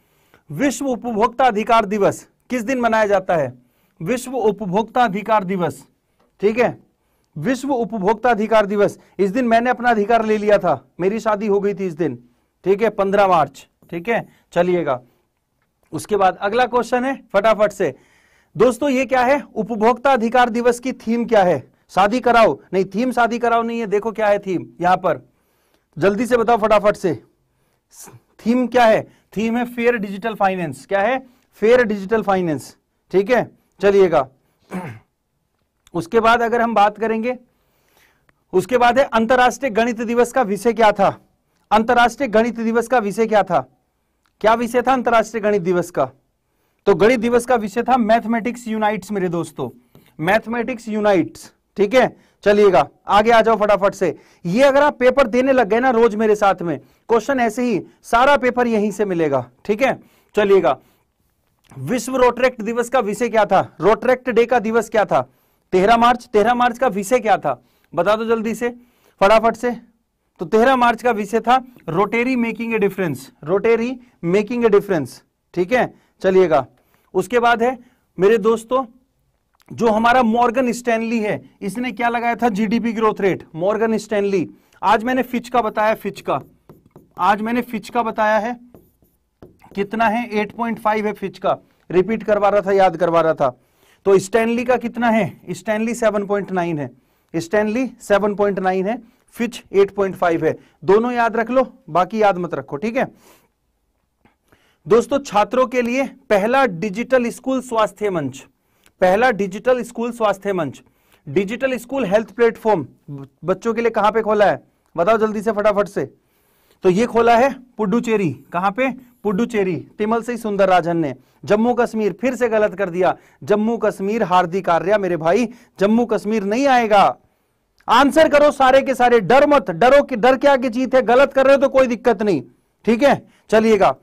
विश्व उपभोक्ता अधिकार दिवस किस दिन मनाया जाता है विश्व उपभोक्ता अधिकार दिवस ठीक है विश्व उपभोक्ता अधिकार दिवस इस दिन मैंने अपना अधिकार ले लिया था मेरी शादी हो गई थी इस दिन ठीक है पंद्रह मार्च ठीक है चलिएगा उसके बाद अगला क्वेश्चन है फटाफट से दोस्तों ये क्या है उपभोक्ता अधिकार दिवस की थीम क्या है शादी कराओ नहीं थीम शादी कराओ नहीं है देखो क्या है थीम यहां पर जल्दी से बताओ फटाफट से थीम क्या है थीम है फेयर डिजिटल फाइनेंस क्या है फेयर डिजिटल फाइनेंस ठीक है चलिएगा उसके बाद अगर हम बात करेंगे उसके बाद है अंतर्राष्ट्रीय गणित दिवस का विषय क्या था अंतर्राष्ट्रीय गणित दिवस का विषय क्या था क्या विषय था अंतर्राष्ट्रीय गणित दिवस का तो गणित दिवस का विषय था मैथमेटिक्स यूनाइट्स मेरे दोस्तों मैथमेटिक्स यूनाइट्स ठीक है चलिएगा आगे आ जाओ फटाफट से ये अगर आप पेपर देने लग गए ना रोज मेरे साथ में क्वेश्चन ऐसे ही सारा पेपर यहीं से मिलेगा ठीक है चलिएगा विश्व रोटरेक्ट दिवस का विषय क्या था रोटरेक्ट डे का दिवस क्या था तेरह मार्च तेरह मार्च का विषय क्या था बता दो जल्दी से फटाफट से तो तेरह मार्च का विषय था Rotary making a difference Rotary making a difference ठीक है चलिएगा उसके बाद है मेरे दोस्तों जो हमारा मॉर्गन स्टैनली है इसने क्या लगाया था GDP growth rate Morgan Stanley आज मैंने फिच का बताया फिच का आज मैंने फिच का बताया है कितना है 8.5 है फिच का रिपीट करवा रहा था याद करवा रहा था तो स्टैनली का कितना है स्टैनली 7.9 है स्टैनली 7.9 है फिच 8.5 है दोनों याद रख लो बाकी याद मत रखो ठीक है दोस्तों छात्रों के लिए पहला डिजिटल स्कूल स्वास्थ्य मंच पहला डिजिटल स्कूल स्वास्थ्य मंच डिजिटल स्कूल हेल्थ प्लेटफॉर्म बच्चों के लिए कहां पे खोला है बताओ जल्दी से फटाफट से तो ये खोला है पुडुचेरी कहां पे पुडुचेरी तिमल से सुंदर राजन ने जम्मू कश्मीर फिर से गलत कर दिया जम्मू कश्मीर हार्दिक आर्या मेरे भाई जम्मू कश्मीर नहीं आएगा आंसर करो सारे के सारे डर मत डरो कि डर क्या की जीत है गलत कर रहे हो तो कोई दिक्कत नहीं ठीक है चलिएगा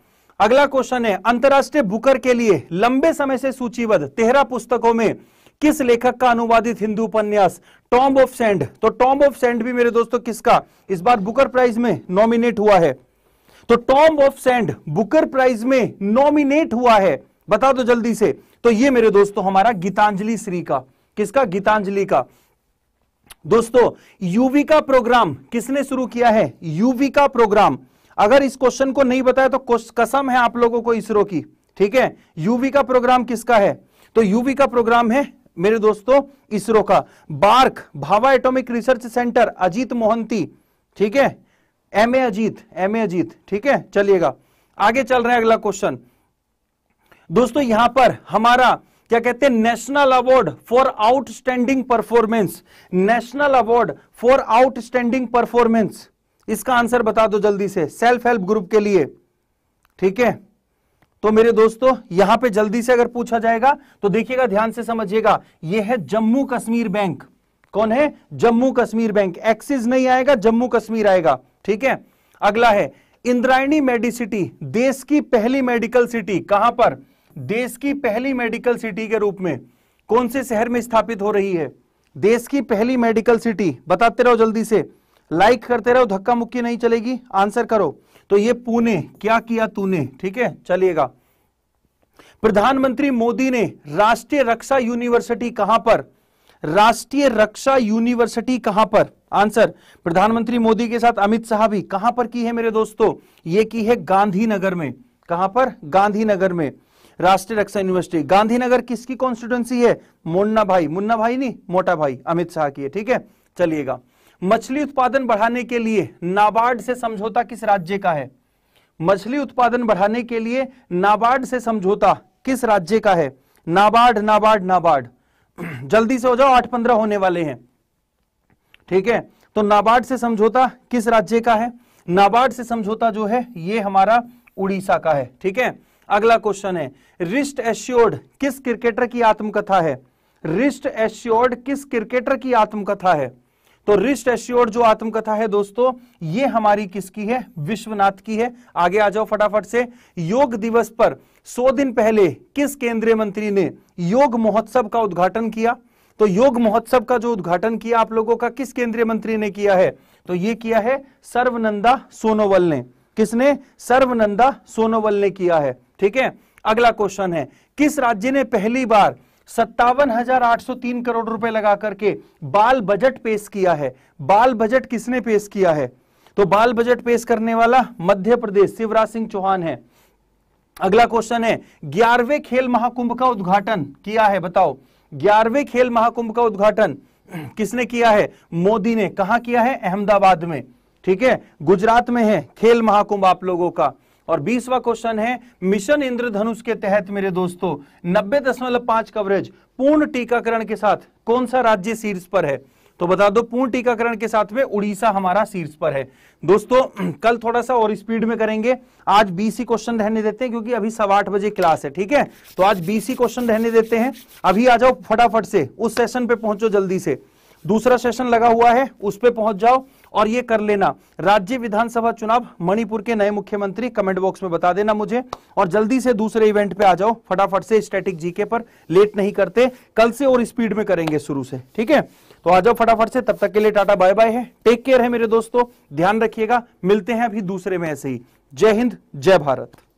अगला क्वेश्चन है अंतरराष्ट्रीय बुकर के लिए लंबे समय से सूचीबद्ध तेरह पुस्तकों में किस लेखक का अनुवादित हिंदू उपन्यास टॉम ऑफ सेंड तो टॉम ऑफ सेंड भी मेरे दोस्तों किसका इस बार बुकर प्राइज में नॉमिनेट हुआ है तो Tomb of Sand Booker Prize में नॉमिनेट हुआ है बता दो जल्दी से तो ये मेरे दोस्तों हमारा गीतांजलि श्री का किसका गीतांजलि का दोस्तों यूवी का प्रोग्राम किसने शुरू किया है यूवी का प्रोग्राम अगर इस क्वेश्चन को नहीं बताया तो कसम है आप लोगों को इसरो की ठीक है यूवी का प्रोग्राम किसका है तो यूवी का प्रोग्राम है मेरे दोस्तों इसरो का BARC Bhabha Atomic Research Centre Ajit Mohanty ठीक है M A Ajit M A Ajit ठीक है चलिएगा आगे चल रहे हैं अगला क्वेश्चन दोस्तों यहां पर हमारा क्या कहते हैं National Award for Outstanding Performance National Award for Outstanding Performance इसका आंसर बता दो जल्दी से सेल्फ हेल्प ग्रुप के लिए ठीक है तो मेरे दोस्तों यहां पे जल्दी से अगर पूछा जाएगा तो देखिएगा ध्यान से समझिएगा यह है जम्मू कश्मीर बैंक कौन है जम्मू कश्मीर बैंक एक्सिस नहीं आएगा जम्मू कश्मीर आएगा ठीक है अगला है इंद्रायणी मेडिसिटी देश की पहली मेडिकल सिटी कहां पर देश की पहली मेडिकल सिटी के रूप में कौन से शहर में स्थापित हो रही है देश की पहली मेडिकल सिटी बताते रहो जल्दी से लाइक करते रहो धक्का मुक्की नहीं चलेगी आंसर करो तो ये पुणे क्या किया तूने ठीक है चलिएगा प्रधानमंत्री मोदी ने राष्ट्रीय रक्षा यूनिवर्सिटी कहां पर राष्ट्रीय रक्षा यूनिवर्सिटी कहां पर आंसर प्रधानमंत्री मोदी के साथ अमित शाह भी कहां पर की है मेरे दोस्तों ये की है गांधीनगर में कहां पर गांधीनगर में राष्ट्रीय रक्षा यूनिवर्सिटी गांधीनगर किसकी कॉन्स्टिट्युएंसी है मुन्ना भाई मुन्ना भाई नहीं मोटा भाई अमित शाह की है ठीक है चलिएगा मछली उत्पादन बढ़ाने के लिए नाबार्ड से समझौता किस राज्य का है मछली उत्पादन बढ़ाने के लिए नाबार्ड से समझौता किस राज्य का है नाबार्ड नाबार्ड नाबार्ड जल्दी से हो जाओ आठ पंद्रह होने वाले हैं ठीक है तो नाबार्ड से समझौता किस राज्य का है नाबार्ड से समझौता जो है ये हमारा उड़ीसा का है ठीक है अगला क्वेश्चन है रिस्ट एश्योर्ड किस क्रिकेटर की आत्मकथा है रिस्ट एश्योर्ड किस क्रिकेटर की आत्मकथा है तो रिस्ट एश्योर्ड जो आत्मकथा है दोस्तों ये हमारी किसकी है विश्वनाथ की है आगे आ जाओ फटाफट से योग दिवस पर 100 दिन पहले किस केंद्रीय मंत्री ने योग महोत्सव का उद्घाटन किया तो योग महोत्सव का जो उद्घाटन किया आप लोगों का किस केंद्रीय मंत्री ने किया है तो ये किया है सर्वनंदा सोनोवल ने किसने सर्वनंदा सोनोवल ने किया है ठीक है अगला क्वेश्चन है किस राज्य ने पहली बार सत्तावन हजार आठ सौ तीन करोड़ रुपए लगा करके बाल बजट पेश किया है बाल बजट किसने पेश किया है तो बाल बजट पेश करने वाला मध्य प्रदेश शिवराज सिंह चौहान है अगला क्वेश्चन है ग्यारहवें खेल महाकुंभ का उद्घाटन किया है बताओ ग्यारहवें खेल महाकुंभ का उद्घाटन किसने किया है मोदी ने कहा किया है अहमदाबाद में ठीक है गुजरात में है खेल महाकुंभ आप लोगों का और बीसवा क्वेश्चन है मिशन इंद्रधनुष के तहत मेरे दोस्तों नब्बे दशमलव पांच कवरेज पूर्ण टीकाकरण के साथ कौन सा राज्य शीर्ष पर है तो बता दो पूर्ण टीकाकरण के साथ में उड़ीसा हमारा शीर्ष पर है दोस्तों कल थोड़ा सा और स्पीड में करेंगे आज बीसी क्वेश्चन रहने देते हैं क्योंकि अभी सवा आठ बजे क्लास है ठीक है तो आज बीसी क्वेश्चन रहने देते हैं अभी आ जाओ फटाफट से उस सेशन पे पहुंचो जल्दी से दूसरा सेशन लगा हुआ है उस पर पहुंच जाओ और ये कर लेना राज्य विधानसभा चुनाव मणिपुर के नए मुख्यमंत्री कमेंट बॉक्स में बता देना मुझे और जल्दी से दूसरे इवेंट पे आ जाओ फटाफट से स्टैटिक जीके पर लेट नहीं करते कल से और स्पीड में करेंगे शुरू से ठीक है तो आ जाओ फटाफट से तब तक के लिए टाटा बाय बाय है टेक केयर है मेरे दोस्तों ध्यान रखिएगा मिलते हैं अभी दूसरे में ऐसे ही जय हिंद जय भारत